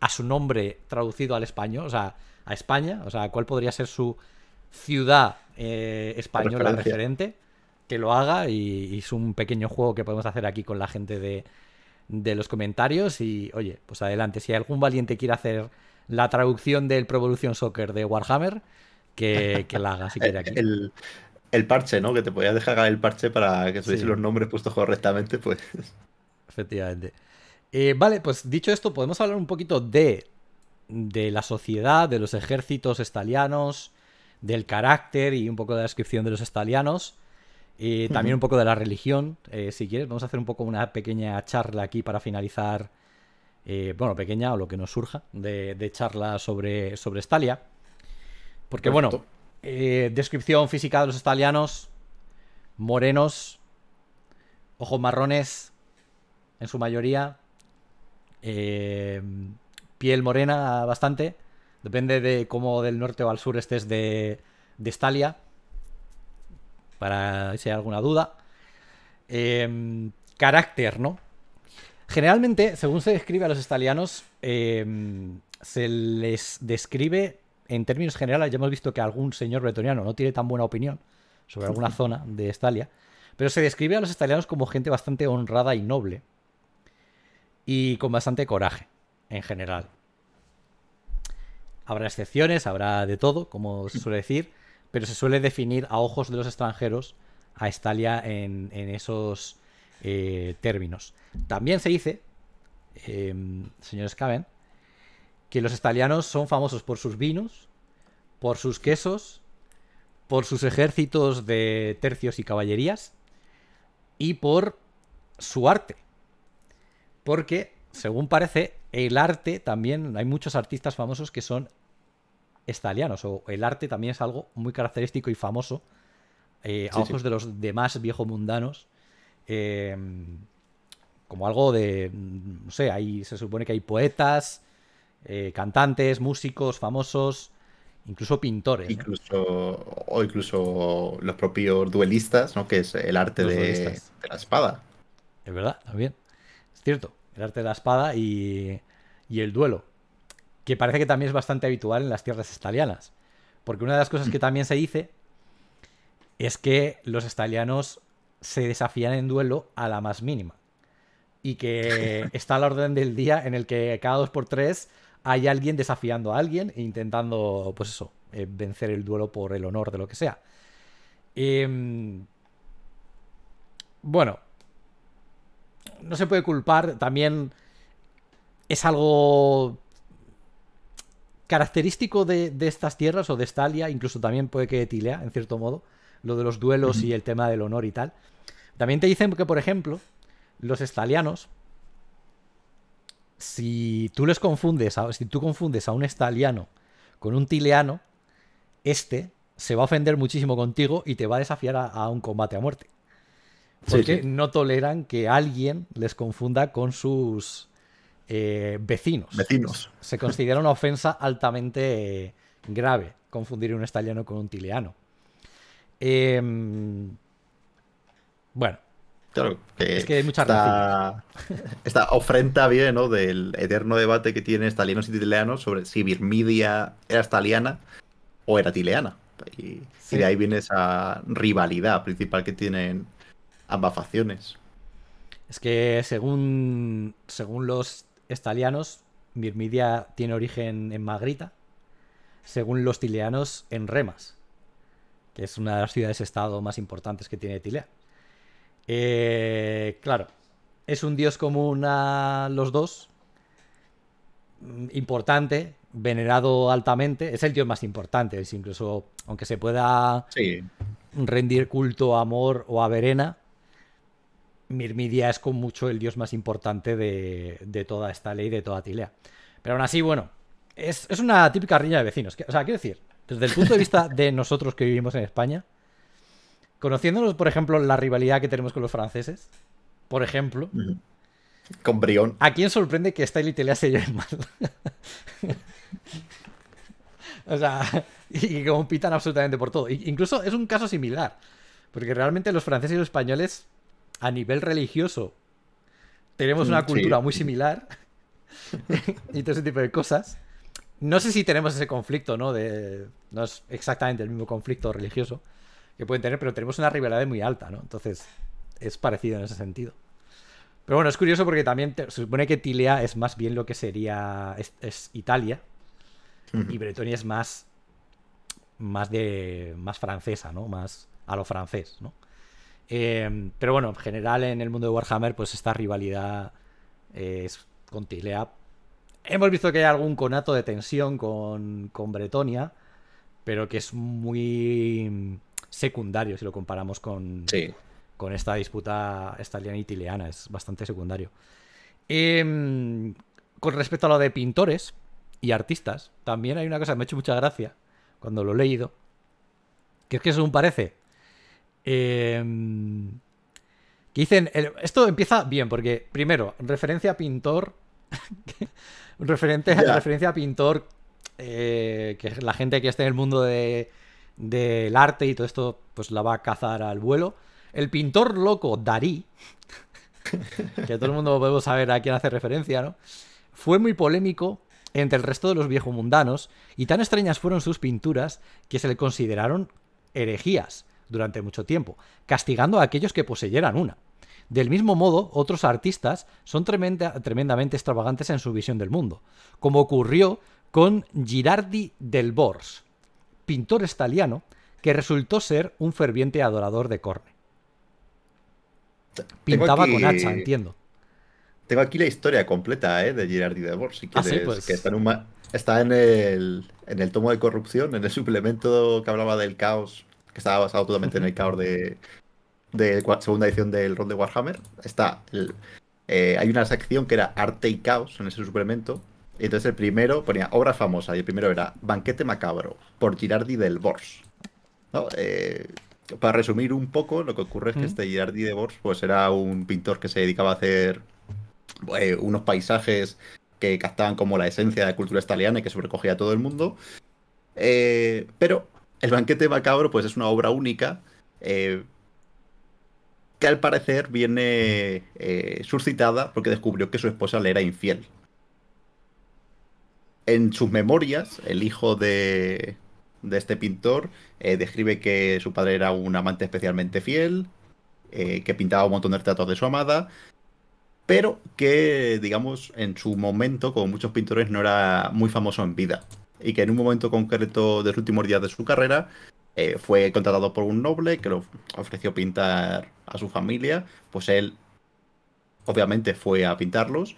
a su nombre traducido al español, o sea, a España? O sea, ¿cuál podría ser su ciudad eh, española referente? Que lo haga y, es un pequeño juego que podemos hacer aquí con la gente de, los comentarios. Y oye, pues adelante, si algún valiente quiere hacer la traducción del Pro Soccer de Warhammer, que, la haga si quiere aquí. El, parche, ¿no? Que te podías dejar el parche para que se los nombres puestos correctamente, pues. Efectivamente. Eh, vale, pues dicho esto, podemos hablar un poquito de de la sociedad, de los ejércitos estalianos, del carácter y un poco de la descripción de los estalianos. Y también un poco de la religión, eh, si quieres. Vamos a hacer un poco una pequeña charla aquí para finalizar, eh, bueno, pequeña o lo que nos surja, de, charla sobre, sobre Estalia Porque bueno, eh, descripción física de los estalianos, morenos, ojos marrones, en su mayoría, piel morena bastante. Depende de cómo del norte o al sur estés de, de Estalia. Para si hay alguna duda. Em, carácter, ¿no? Generalmente, según se describe a los estalianos, em, se les describe en términos generales. Ya hemos visto que algún señor bretoniano no tiene tan buena opinión sobre alguna zona de Estalia. Pero se describe a los estalianos como gente bastante honrada y noble. Y con bastante coraje en general. Habrá excepciones, habrá de todo, como se suele decir, pero se suele definir a ojos de los extranjeros a Estalia en, esos eh, términos. También se dice, em, señores Caben, que los estalianos son famosos por sus vinos, por sus quesos, por sus ejércitos de tercios y caballerías y por su arte. Porque según parece, el arte también, hay muchos artistas famosos que son estalianos, o el arte también es algo muy característico y famoso eh, a ojos de los demás viejos mundanos. Eh, como algo de, no sé, ahí se supone que hay poetas, eh, cantantes, músicos famosos, incluso pintores. Incluso, O incluso los propios duelistas, ¿no? que es el arte de, de la espada. Es verdad, también. Es cierto. El arte de la espada y, el duelo, que parece que también es bastante habitual en las tierras estalianas. Porque una de las cosas que también se dice es que los estalianos se desafían en duelo a la más mínima. Y que está la orden del día en el que cada dos por tres hay alguien desafiando a alguien e intentando, pues eso, eh, vencer el duelo por el honor de lo que sea. Em, bueno, no se puede culpar, también es algo característico de, estas tierras o de Estalia, incluso también puede que Tilea, en cierto modo, lo de los duelos y el tema del honor y tal. También te dicen que, por ejemplo, los estalianos, si tú les confundes, a, si tú confundes a un estaliano con un tileano, este se va a ofender muchísimo contigo y te va a desafiar a un combate a muerte. Porque no toleran que alguien les confunda con sus eh, vecinos. Vecinos. Se considera una ofensa altamente grave confundir un estaliano con un tileano. Em, bueno. es que hay muchas esta, esta ofrenda viene ¿no? del eterno debate que tienen estalianos y tileanos sobre si Birmidia era estaliana o era tileana. y de ahí viene esa rivalidad principal que tienen ambas facciones. Es que según, según los estalianos, Mirmidia tiene origen en Magrita, según los tileanos, en Remas, que es una de las ciudades-estado más importantes que tiene Tilea. Eh, claro, es un dios común a los dos, mm, importante, venerado altamente, es el dios más importante, incluso aunque se pueda rendir culto a Amor o a Verena, Mirmidia es con mucho el dios más importante de, toda esta ley, de toda Tilea. Pero aún así, bueno, es, una típica riña de vecinos. O sea, quiero decir, desde el punto de vista de nosotros que vivimos en España, conociéndonos, por ejemplo, la rivalidad que tenemos con los franceses, por ejemplo. Con Brión. ¿A quién sorprende que Style y se lleven mal? o sea, y compitan absolutamente por todo. incluso es un caso similar. Porque realmente los franceses y los españoles a nivel religioso tenemos una cultura muy similar y todo ese tipo de cosas. No sé si tenemos ese conflicto, ¿no? De, no es exactamente el mismo conflicto religioso que pueden tener, pero tenemos una rivalidad muy alta, ¿no? Entonces es parecido en ese sentido. Pero bueno, es curioso porque también se supone que Tilea es más bien lo que sería es, Italia y Bretonia es más más de más francesa, ¿no? Más a lo francés, ¿no? Em, pero bueno, en general en el mundo de Warhammer, pues esta rivalidad eh, es con Tilea. Hemos visto que hay algún conato de tensión con, Bretonia, pero que es muy secundario si lo comparamos con, con esta disputa estaliana y tileana. Es bastante secundario. Em, con respecto a lo de pintores y artistas, también hay una cosa que me ha hecho mucha gracia cuando lo he leído, que es que según parece, Em, que dicen, esto empieza bien, porque primero, referencia a pintor, referente, referencia a pintor, eh, que la gente que está en el mundo de, del arte y todo esto, pues la va a cazar al vuelo. El pintor loco Darí, que todo el mundo podemos saber a quién hace referencia, ¿no? Fue muy polémico entre el resto de los viejos mundanos y tan extrañas fueron sus pinturas que se le consideraron herejías durante mucho tiempo, castigando a aquellos que poseyeran una. Del mismo modo, otros artistas son tremendamente extravagantes en su visión del mundo, como ocurrió con Girardi del Bors, pintor estaliano que resultó ser un ferviente adorador de Corne. Pintaba con hacha, entiendo. Tengo aquí la historia completa eh, de Girardi del Bors, si quieres, ah, sí, pues. está está en el tomo de corrupción, en el suplemento que hablaba del caos que estaba basado totalmente en el caos de, de segunda edición del rol de Warhammer. Está eh, hay una sección que era arte y caos en ese suplemento. Y entonces el primero ponía obra famosa y el primero era Banquete Macabro por Girardi del Bors. Eh, para resumir un poco, lo que ocurre es que este Girardi de Bors pues, era un pintor que se dedicaba a hacer eh, unos paisajes que captaban como la esencia de la cultura italiana y que sobrecogía a todo el mundo. pero el banquete macabro, pues es una obra única. Eh, que al parecer viene eh, suscitada porque descubrió que su esposa le era infiel. En sus memorias, el hijo de, este pintor eh, describe que su padre era un amante especialmente fiel, que pintaba un montón de retratos de su amada, pero que, digamos, en su momento, como muchos pintores, no era muy famoso en vida y que en un momento concreto de los últimos días de su carrera eh, fue contratado por un noble que lo ofreció pintar a su familia, pues él obviamente fue a pintarlos,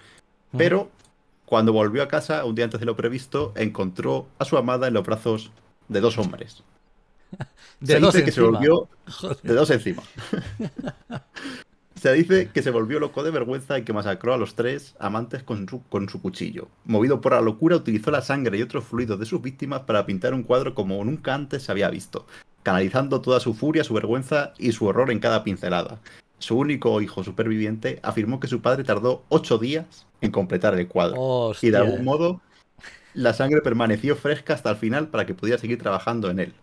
pero cuando volvió a casa, un día antes de lo previsto, encontró a su amada en los brazos de dos hombres. de, dos dice que se volvió de dos encima. Se dice que se volvió loco de vergüenza y que masacró a los tres amantes con su, con su cuchillo. Movido por la locura, utilizó la sangre y otros fluidos de sus víctimas para pintar un cuadro como nunca antes se había visto, canalizando toda su furia, su vergüenza y su horror en cada pincelada. Su único hijo superviviente afirmó que su padre tardó ocho días en completar el cuadro. Y de algún modo, la sangre permaneció fresca hasta el final para que pudiera seguir trabajando en él.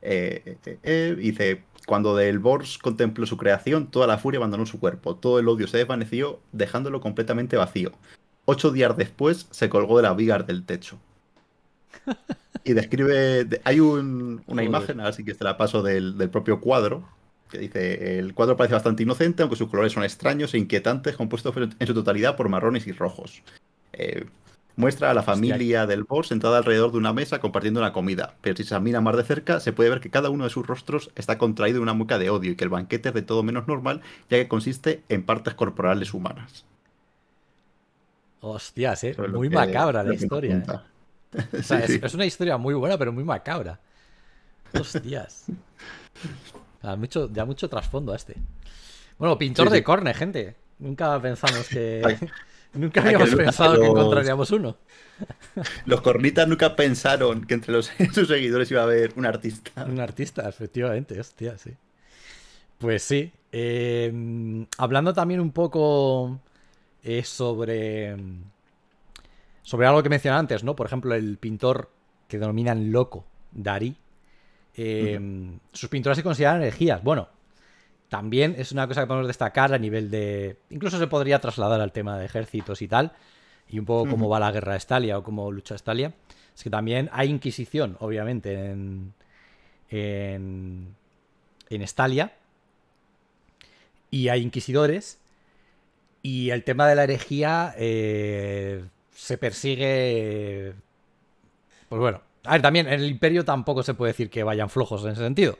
Eh, eh, eh, dice, cuando Del Bors contempló su creación, toda la furia abandonó su cuerpo, todo el odio se desvaneció, dejándolo completamente vacío. Ocho días después, se colgó de la vigar del techo. Y describe. Hay una imagen, imagen, así que te la paso del, del propio cuadro, que dice, el cuadro parece bastante inocente, aunque sus colores son extraños e inquietantes, compuestos en su totalidad por marrones y rojos. Eh, muestra a la familia del boss sentada alrededor de una mesa compartiendo una comida, pero si se mira más de cerca se puede ver que cada uno de sus rostros está contraído en una mueca de odio y que el banquete es de todo menos normal, ya que consiste en partes corporales humanas. Hostias, ¿eh? muy macabra la historia. es, una historia muy buena, pero muy macabra. Hostias. da, mucho, mucho trasfondo a este. Bueno, pintor de corne, gente. Nunca pensamos que... Nunca habíamos pensado que encontraríamos uno. Los cornitas nunca pensaron que entre los, sus seguidores iba a haber un artista. Un artista, efectivamente, hostia, sí. Pues sí. Eh, hablando también un poco eh, sobre. Sobre algo que mencionaba antes, ¿no? Por ejemplo, el pintor que denominan loco, Darí. Eh, sus pinturas se consideran energías. Bueno, también es una cosa que podemos destacar a nivel de... Incluso se podría trasladar al tema de ejércitos y tal, y un poco cómo va la guerra a Estalia o cómo lucha Estalia. Es que también hay Inquisición, obviamente, en, en, en Estalia. Y hay inquisidores. Y el tema de la herejía eh, se persigue... Pues bueno, a ver, también en el imperio tampoco se puede decir que vayan flojos en ese sentido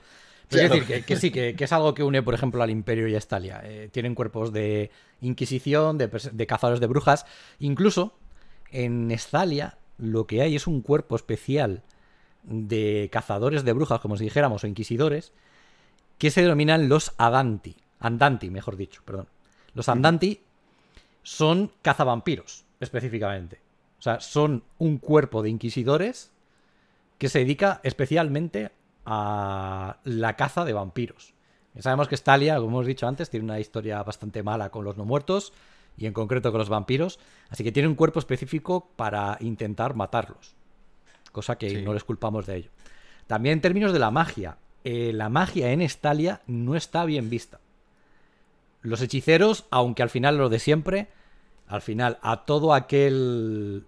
decir, que, sí, que, es algo que une, por ejemplo, al Imperio y a Estalia. Eh, tienen cuerpos de Inquisición, de, cazadores de brujas. Incluso en Estalia lo que hay es un cuerpo especial de cazadores de brujas, como si dijéramos, o inquisidores, que se denominan los Adanti. Andanti, mejor dicho, perdón. Los Andanti son cazavampiros, específicamente. O sea, son un cuerpo de inquisidores que se dedica especialmente a la caza de vampiros. sabemos que Stalia, como hemos dicho antes, tiene una historia bastante mala con los no muertos y en concreto con los vampiros, así que tiene un cuerpo específico para intentar matarlos, cosa que no les culpamos de ello. También en términos de la magia, eh, la magia en Stalia no está bien vista. Los hechiceros, aunque al final lo de siempre, al final a todo aquel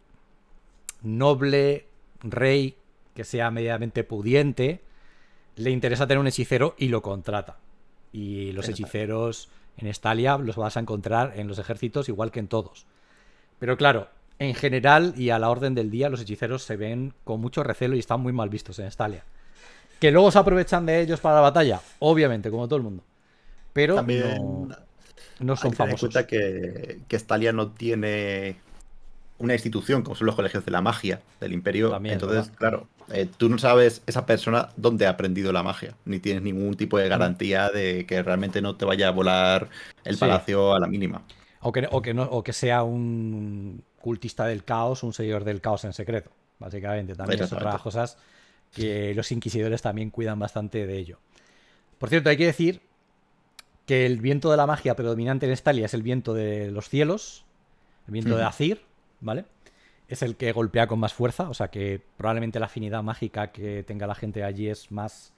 noble rey que sea Mediamente pudiente, le interesa tener un hechicero y lo contrata. Y los hechiceros en Estalia los vas a encontrar en los ejércitos igual que en todos. Pero claro, en general y a la orden del día los hechiceros se ven con mucho recelo y están muy mal vistos en Estalia. Que luego se aprovechan de ellos para la batalla, obviamente, como todo el mundo. Pero También no, son hay que famosos. que, Estalia no tiene una institución como son los colegios de la magia del imperio. También, entonces, claro, eh, tú no sabes esa persona dónde ha aprendido la magia, ni tienes ningún tipo de garantía de que realmente no te vaya a volar el palacio a la mínima. O que, que, que sea un cultista del caos, un señor del caos en secreto, básicamente. También son otras cosas que los inquisidores también cuidan bastante de ello. Por cierto, hay que decir que el viento de la magia predominante en Estalia es el viento de los cielos, el viento de Azir, ¿vale? es el que golpea con más fuerza, o sea que probablemente la afinidad mágica que tenga la gente allí es más...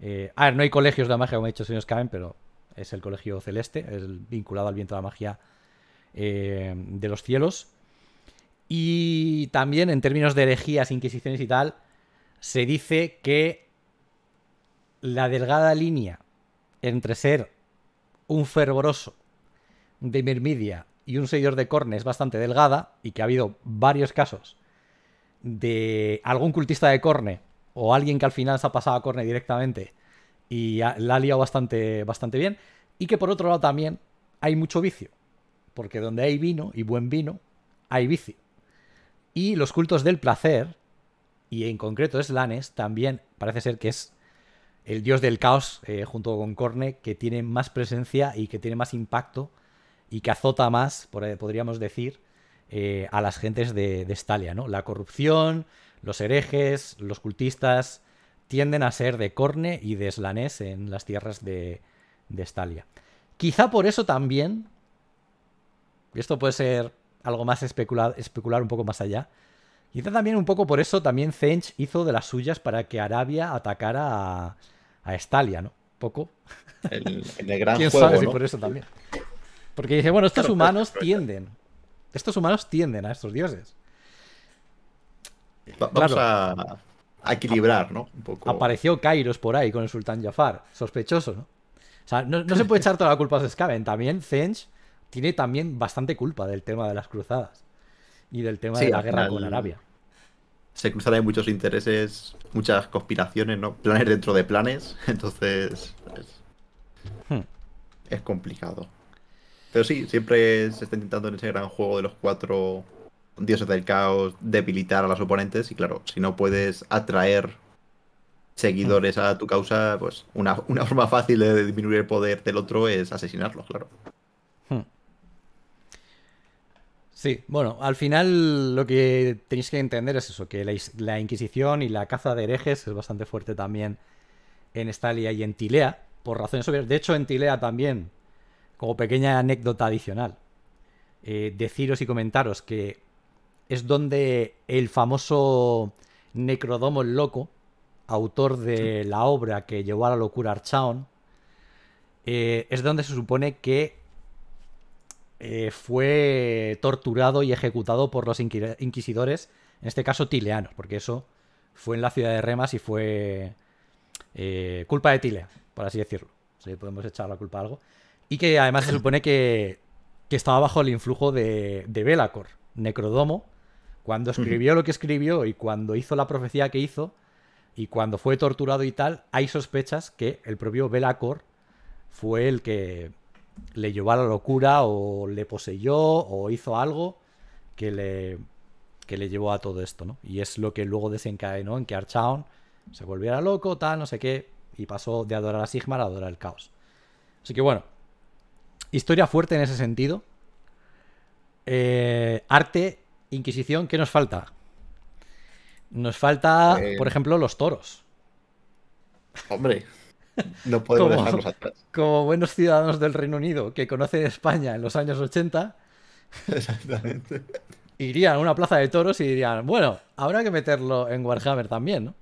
Eh, a ver, no hay colegios de magia, como he dicho señores señor pero es el colegio celeste, es el vinculado al viento de la magia eh, de los cielos. Y también en términos de herejías, inquisiciones y tal, se dice que la delgada línea entre ser un fervoroso de Mermidia y un seguidor de Corne es bastante delgada y que ha habido varios casos de algún cultista de Corne o alguien que al final se ha pasado a Corne directamente y la ha liado bastante, bastante bien. Y que por otro lado también hay mucho vicio, porque donde hay vino y buen vino, hay vicio. Y los cultos del placer, y en concreto Slanes, también parece ser que es el dios del caos, eh, junto con Corne, que tiene más presencia y que tiene más impacto y que azota más, podríamos decir, eh, a las gentes de, Estalia, ¿no? La corrupción, los herejes, los cultistas tienden a ser de Corne y de eslanés en las tierras de, Estalia. Quizá por eso también, y esto puede ser algo más especular, especular un poco más allá, quizá también un poco por eso también Zench hizo de las suyas para que Arabia atacara a, Estalia, Stalia, ¿no? Poco. El, ¿Quién sabe si por eso también. Porque dije, bueno, estos humanos tienden. Estos humanos tienden a estos dioses. vamos a, equilibrar, ¿no? Un poco. Apareció Kairos por ahí con el Sultán Jafar. Sospechoso, ¿no? O sea, no, se puede echar toda la culpa a Skaven. También Zench tiene también bastante culpa del tema de las cruzadas y del tema de la guerra con Arabia. Se cruzaron muchos intereses, muchas conspiraciones, ¿no? Planes dentro de planes. Entonces. es hmm. complicado. Pero sí, siempre se está intentando en ese gran juego de los cuatro dioses del caos debilitar a los oponentes. Y claro, si no puedes atraer seguidores a tu causa, pues una, forma fácil de disminuir el poder del otro es asesinarlo, claro. Hmm. Sí, bueno, al final lo que tenéis que entender es eso, que la, la, Inquisición y la caza de herejes es bastante fuerte también en Estalia y en Tilea, por razones obvias. De hecho, en Tilea también como pequeña anécdota adicional, eh, deciros y comentaros que es donde el famoso Necrodomo el Loco, autor de la obra que llevó a la locura Archaon, eh, es donde se supone que eh, fue torturado y ejecutado por los inquisidores, en este caso tileanos, porque eso fue en la ciudad de Remas y fue culpa de Tilea, por así decirlo. Si podemos echar la culpa a algo. Y que además se supone que, estaba bajo el influjo de, Belacor, Necrodomo, cuando escribió lo que escribió y cuando hizo la profecía que hizo y cuando fue torturado y tal, hay sospechas que el propio Belacor fue el que le llevó a la locura o le poseyó o hizo algo que le, que le llevó a todo esto, ¿no? Y es lo que luego desencadenó en que Archaon se volviera loco, tal, no sé qué, y pasó de adorar a Sigmar a adorar el caos. Así que bueno, historia fuerte en ese sentido. Eh, arte, Inquisición, ¿qué nos falta? Nos falta, eh. por ejemplo, los toros. Hombre, no podemos dejarlos atrás. Como buenos ciudadanos del Reino Unido que conocen España en los años 80, Exactamente. irían a una plaza de toros y dirían, bueno, habrá que meterlo en Warhammer también, ¿no?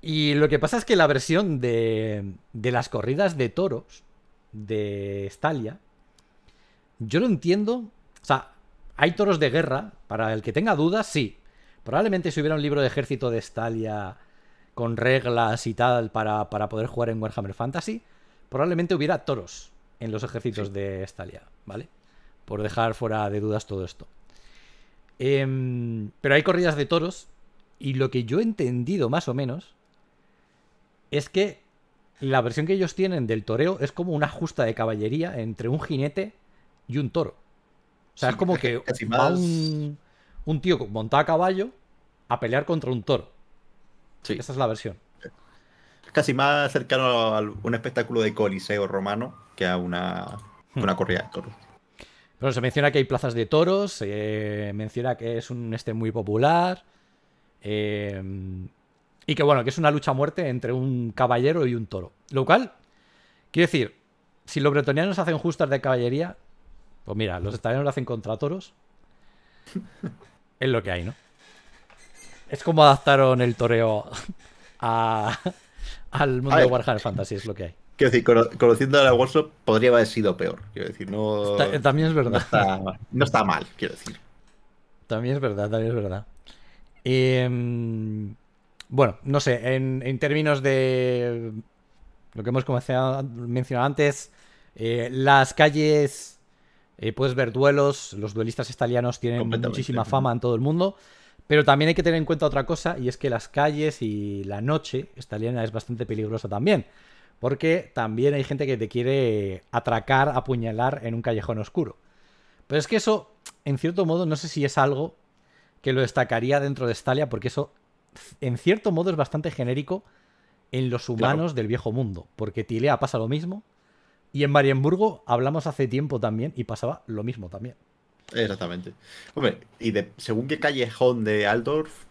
Y lo que pasa es que la versión de las corridas de toros de Stalia, yo lo entiendo. O sea, hay toros de guerra. Para el que tenga dudas, sí. Probablemente si hubiera un libro de ejército de Stalia con reglas y tal para, poder jugar en Warhammer Fantasy, probablemente hubiera toros en los ejércitos de Stalia, ¿vale? Por dejar fuera de dudas todo esto. Em, pero hay corridas de toros y lo que yo he entendido más o menos es que la versión que ellos tienen del toreo es como una justa de caballería entre un jinete y un toro. O sea, es como que un, tío montado a caballo a pelear contra un toro. Sí. Esa es la versión. Es casi más cercano a un espectáculo de coliseo romano que a hmm. una, corrida de toros. Bueno, se menciona que hay plazas de toros, se menciona que es un este muy popular. Eh, y que bueno, que es una lucha a muerte entre un caballero y un toro. Lo cual, quiero decir, si los bretonianos hacen justas de caballería, pues mira, los italianos lo hacen contra toros. es lo que hay, ¿no? Es como adaptaron el toreo al mundo de Warhammer Fantasy, es lo que hay. Quiero decir, conociendo a la podría haber sido peor. Quiero decir, no. también es verdad. No está, mal, quiero decir. También es verdad, también es verdad. Eh, bueno, no sé, en, términos de lo que hemos mencionado antes, eh, las calles, eh, puedes ver duelos, los duelistas italianos tienen muchísima fama en todo el mundo, pero también hay que tener en cuenta otra cosa, y es que las calles y la noche italiana es bastante peligrosa también, porque también hay gente que te quiere atracar, apuñalar en un callejón oscuro. Pero es que eso, en cierto modo, no sé si es algo que lo destacaría dentro de Estalia, porque eso en cierto modo es bastante genérico en los humanos del viejo mundo, porque Tilea pasa lo mismo y en Marienburgo hablamos hace tiempo también y pasaba lo mismo también. Exactamente. Hombre, y de, según qué callejón de Aldorf,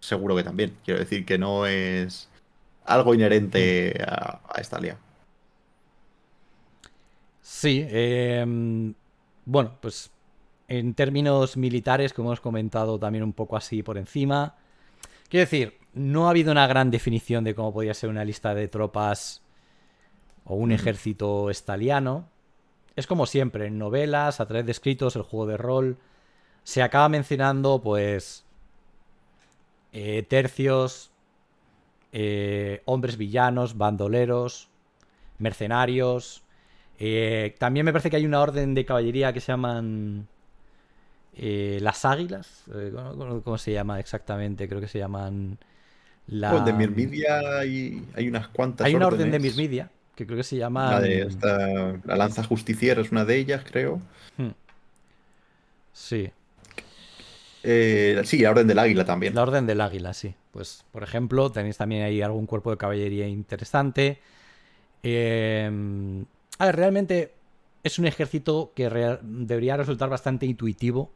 seguro que también. Quiero decir que no es algo inherente a, a esta Sí, em, bueno, pues en términos militares, como hemos comentado también un poco así por encima, Quiero decir, no ha habido una gran definición de cómo podía ser una lista de tropas o un mm. ejército estaliano. Es como siempre, en novelas, a través de escritos, el juego de rol, se acaba mencionando, pues, eh, tercios, eh, hombres villanos, bandoleros, mercenarios. Eh, también me parece que hay una orden de caballería que se llaman eh, las águilas, eh, ¿cómo, se llama exactamente? Creo que se llaman... La... de Mirmidia hay, hay unas cuantas. Hay una orden de Mirmidia, que creo que se llama... La, lanza justiciera es una de ellas, creo. Hmm. Sí. Eh, sí, la Orden del Águila también. La Orden del Águila, sí. Pues, por ejemplo, tenéis también ahí algún cuerpo de caballería interesante. Em, a ver, realmente es un ejército que debería resultar bastante intuitivo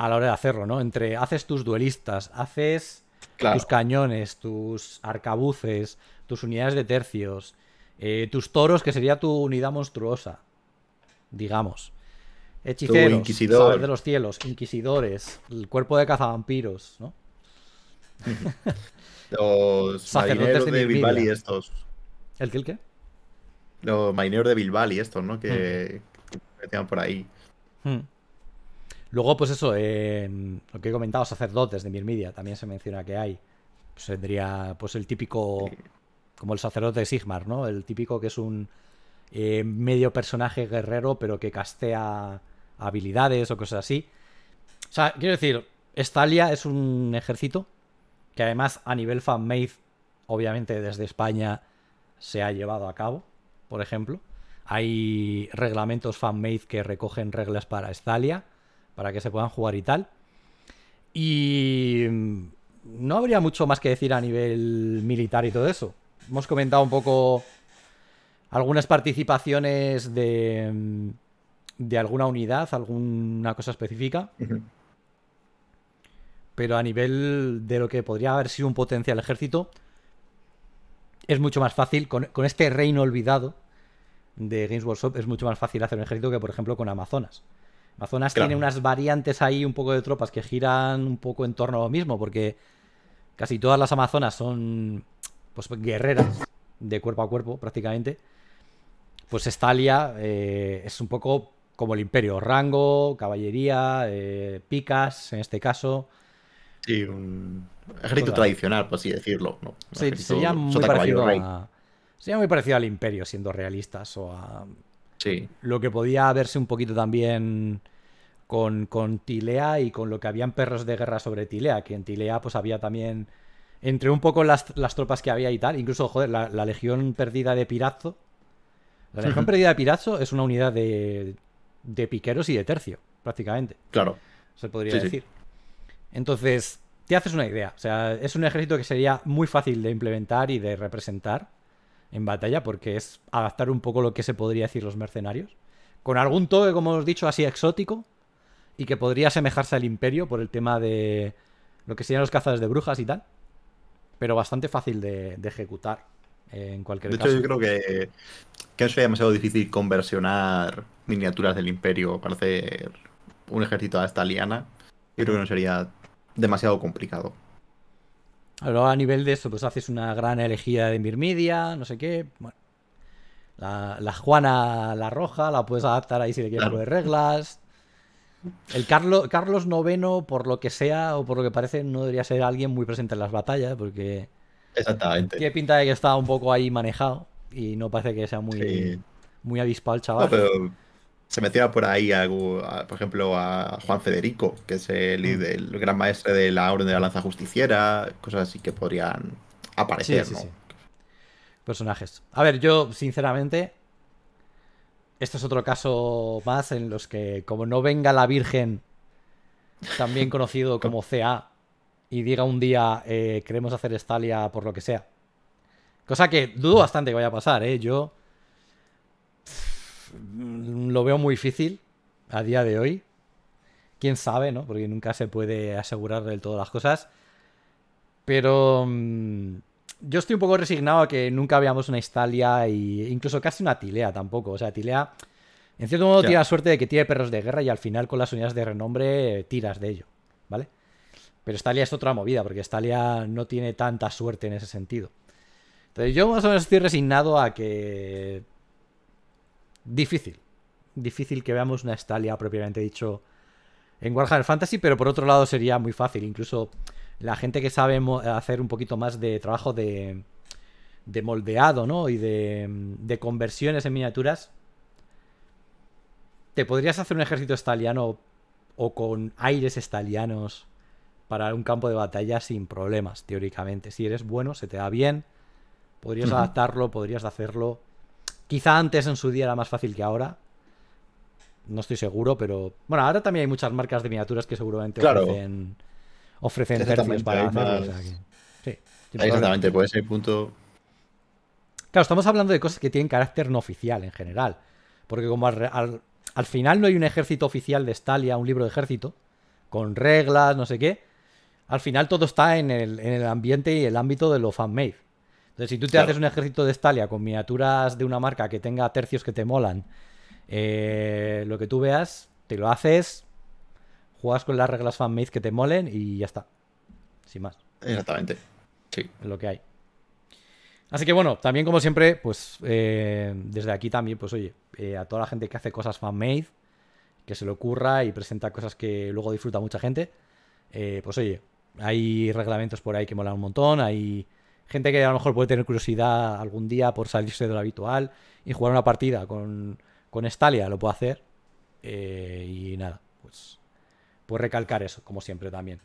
a la hora de hacerlo, ¿no? Entre haces tus duelistas, haces tus cañones, tus arcabuces, tus unidades de tercios, eh, tus toros, que sería tu unidad monstruosa, digamos. Hechiceros, inquisidor. de los cielos, inquisidores, el cuerpo de cazavampiros, ¿no? los sacerdotes de, Bilbali estos. ¿El qué? Los mineros de Bilbali estos, ¿no? Que, mm. por ahí. Hmm. Luego, pues eso, em, lo que he comentado, sacerdotes de Mirmidia, también se menciona que hay. Pues tendría, pues el típico, como el sacerdote de Sigmar, ¿no? El típico que es un eh, medio personaje guerrero, pero que castea habilidades o cosas así. O sea, quiero decir, Estalia es un ejército que además a nivel fanmade, obviamente desde España, se ha llevado a cabo, por ejemplo. Hay reglamentos fanmade que recogen reglas para Estalia para que se puedan jugar y tal. Y mm, no habría mucho más que decir a nivel militar y todo eso. Hemos comentado un poco algunas participaciones de, mm, de alguna unidad, alguna cosa específica. Pero a nivel de lo que podría haber sido un potencial ejército, es mucho más fácil, con, con este reino olvidado de Games Workshop, es mucho más fácil hacer un ejército que, por ejemplo, con Amazonas. Amazonas tiene unas variantes ahí, un poco de tropas que giran un poco en torno a lo mismo, porque casi todas las Amazonas son pues guerreras de cuerpo a cuerpo prácticamente. Pues Estalia eh, es un poco como el imperio, rango, caballería, eh, picas en este caso. Sí, un ejército tradicional, por así decirlo. Sí, sería, muy parecido al imperio, siendo realistas, o a sí. lo que podía verse un poquito también con, Tilea y con lo que habían perros de guerra sobre Tilea, que en Tilea pues había también, entre un poco las, tropas que había y tal, incluso, joder, la, legión perdida de Pirazo. La legión perdida de Pirazo es una unidad de, de piqueros y de tercio, prácticamente. Claro. Se podría decir. Entonces, te haces una idea. O sea, es un ejército que sería muy fácil de implementar y de representar en batalla, porque es adaptar un poco lo que se podría decir los mercenarios. Con algún toque, como os he dicho, así exótico, y que podría asemejarse al imperio por el tema de lo que serían los cazadores de brujas y tal, pero bastante fácil de, ejecutar eh, en cualquier caso. De hecho, yo creo que, que sería demasiado difícil conversionar miniaturas del imperio para hacer un ejército a liana. Yo creo que no sería demasiado complicado. a nivel de eso, pues haces una gran elegía de Mirmidia, no sé qué. Bueno, la, Juana la Roja la puedes adaptar ahí si le quieres claro. reglas. El Carlos, Carlos IX, por lo que sea o por lo que parece, no debería ser alguien muy presente en las batallas, porque. Exactamente. Tiene pinta de que está un poco ahí manejado y no parece que sea muy, muy avispado el chaval. se metía por ahí, por ejemplo, a Juan Federico, que es el, mm. el, gran maestre de la Orden de la Lanza Justiciera, cosas así que podrían aparecer, Personajes. A ver, yo, sinceramente, esto es otro caso más en los que, como no venga la Virgen, también conocido como CA, y diga un día, eh, queremos hacer Estalia por lo que sea. Cosa que dudo bastante que vaya a pasar, ¿eh? Yo lo veo muy difícil a día de hoy. Quién sabe, ¿no? Porque nunca se puede asegurar del todo las cosas. Pero... Mm, yo estoy un poco resignado a que nunca veamos una Estalia e incluso casi una Tilea tampoco. O sea, Tilea, en cierto modo, tiene la suerte de que tiene perros de guerra y al final con las unidades de renombre tiras de ello, ¿vale? Pero Estalia es otra movida, porque Estalia no tiene tanta suerte en ese sentido. Entonces yo más o menos estoy resignado a que... Difícil. Difícil que veamos una Estalia propiamente dicho en Warhammer Fantasy, pero por otro lado sería muy fácil. Incluso la gente que sabe hacer un poquito más de trabajo de, de moldeado, ¿no? Y de, de, conversiones en miniaturas, te podrías hacer un ejército estaliano o con aires estalianos para un campo de batalla sin problemas, teóricamente. Si eres bueno, se te da bien, podrías adaptarlo, podrías hacerlo. Quizá antes en su día era más fácil que ahora, no estoy seguro, pero bueno, ahora también hay muchas marcas de miniaturas que seguramente claro ofrecen tercios para hacerlo. Sí, Exactamente, pues ese punto. Claro, estamos hablando de cosas que tienen carácter no oficial en general. Porque como al, final no hay un ejército oficial de Stalia, un libro de ejército, con reglas, no sé qué, al final todo está en el, ambiente y el ámbito de lo fan-made. Entonces, si tú te haces un ejército de Stalia con miniaturas de una marca que tenga tercios que te molan, eh, lo que tú veas, te lo haces juegas con las reglas fan fanmade que te molen y ya está. Sin más. Exactamente. Sí. lo que hay. Así que bueno, también como siempre, pues eh, desde aquí también, pues oye, eh, a toda la gente que hace cosas fan fanmade, que se le ocurra y presenta cosas que luego disfruta mucha gente, eh, pues oye, hay reglamentos por ahí que molan un montón, hay gente que a lo mejor puede tener curiosidad algún día por salirse de lo habitual y jugar una partida con, con Stalia, lo puede hacer. y nada, pues pues recalcar eso, como siempre también.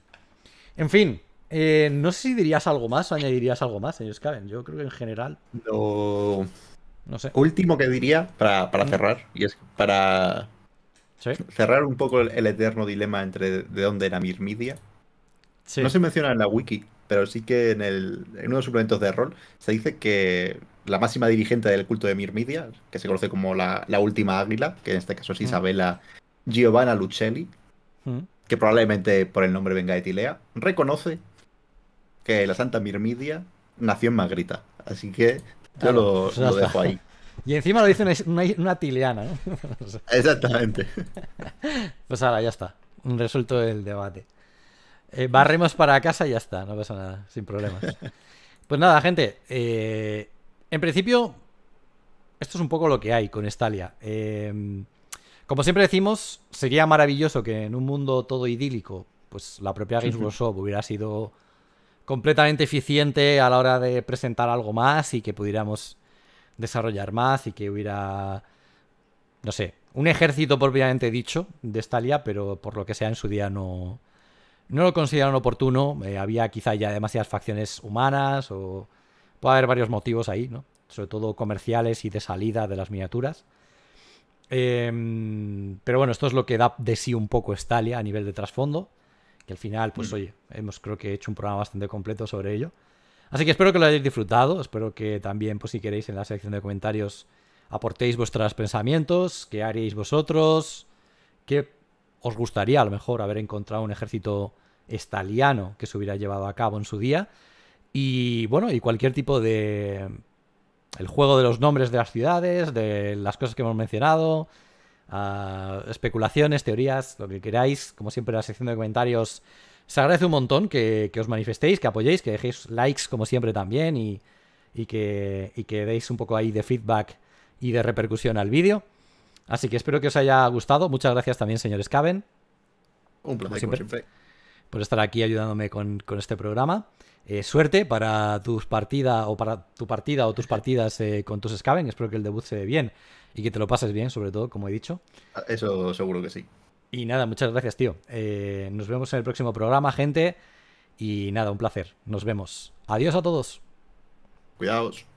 En fin, eh, no sé si dirías algo más o añadirías algo más, ellos caben. Yo creo que en general. lo No sé. Último que diría para, mm. cerrar, y es para cerrar un poco el, eterno dilema entre de dónde era Mirmidia. No se menciona en la wiki, pero sí que en, el, en uno de los suplementos de rol se dice que la máxima dirigente del culto de Mirmidia, que se conoce como la, última águila, que en este caso es mm. Isabela Giovanna Lucelli, mm que probablemente por el nombre venga de Tilea, reconoce que la Santa Mirmidia nació en Magrita. Así que yo pues lo, dejo ahí. Y encima lo dice una, una, tileana, ¿eh? Exactamente. Pues ahora ya está. Resuelto el debate. Eh, barremos para casa y ya está. No pasa nada. Sin problemas. Pues nada, gente. Eh, en principio, esto es un poco lo que hay con Estalia. Como siempre decimos, sería maravilloso que en un mundo todo idílico, pues la propia Games Workshop hubiera sido completamente eficiente a la hora de presentar algo más y que pudiéramos desarrollar más y que hubiera, no sé, un ejército propiamente dicho de Stalia, pero por lo que sea en su día no, lo consideraron oportuno. Eh, había quizá ya demasiadas facciones humanas o puede haber varios motivos ahí, ¿no? Sobre todo comerciales y de salida de las miniaturas. Em, pero bueno, esto es lo que da de sí un poco Estalia a nivel de trasfondo. Que al final, pues mm. oye, hemos creo que he hecho un programa bastante completo sobre ello. Así que espero que lo hayáis disfrutado. Espero que también, pues si queréis, en la sección de comentarios aportéis vuestros pensamientos, qué haríais vosotros, qué os gustaría a lo mejor haber encontrado un ejército estaliano que se hubiera llevado a cabo en su día. Y bueno, y cualquier tipo de el juego de los nombres de las ciudades, de las cosas que hemos mencionado, ah, especulaciones, teorías, lo que queráis. Como siempre, la sección de comentarios se agradece un montón que, os manifestéis, que apoyéis, que dejéis likes, como siempre, también y, que, que deis un poco ahí de feedback y de repercusión al vídeo. Así que espero que os haya gustado. Muchas gracias también, señores Caben. Un placer, Por estar aquí ayudándome con, con este programa. Eh, suerte para tus partidas o para tu partida o tus partidas eh, con tus Scaven. Espero que el debut se dé bien y que te lo pases bien, sobre todo, como he dicho. Ah, eso seguro que sí. Y nada, muchas gracias, tío. Eh, nos vemos en el próximo programa, gente. Y nada, un placer. Nos vemos. Adiós a todos. Cuidaos.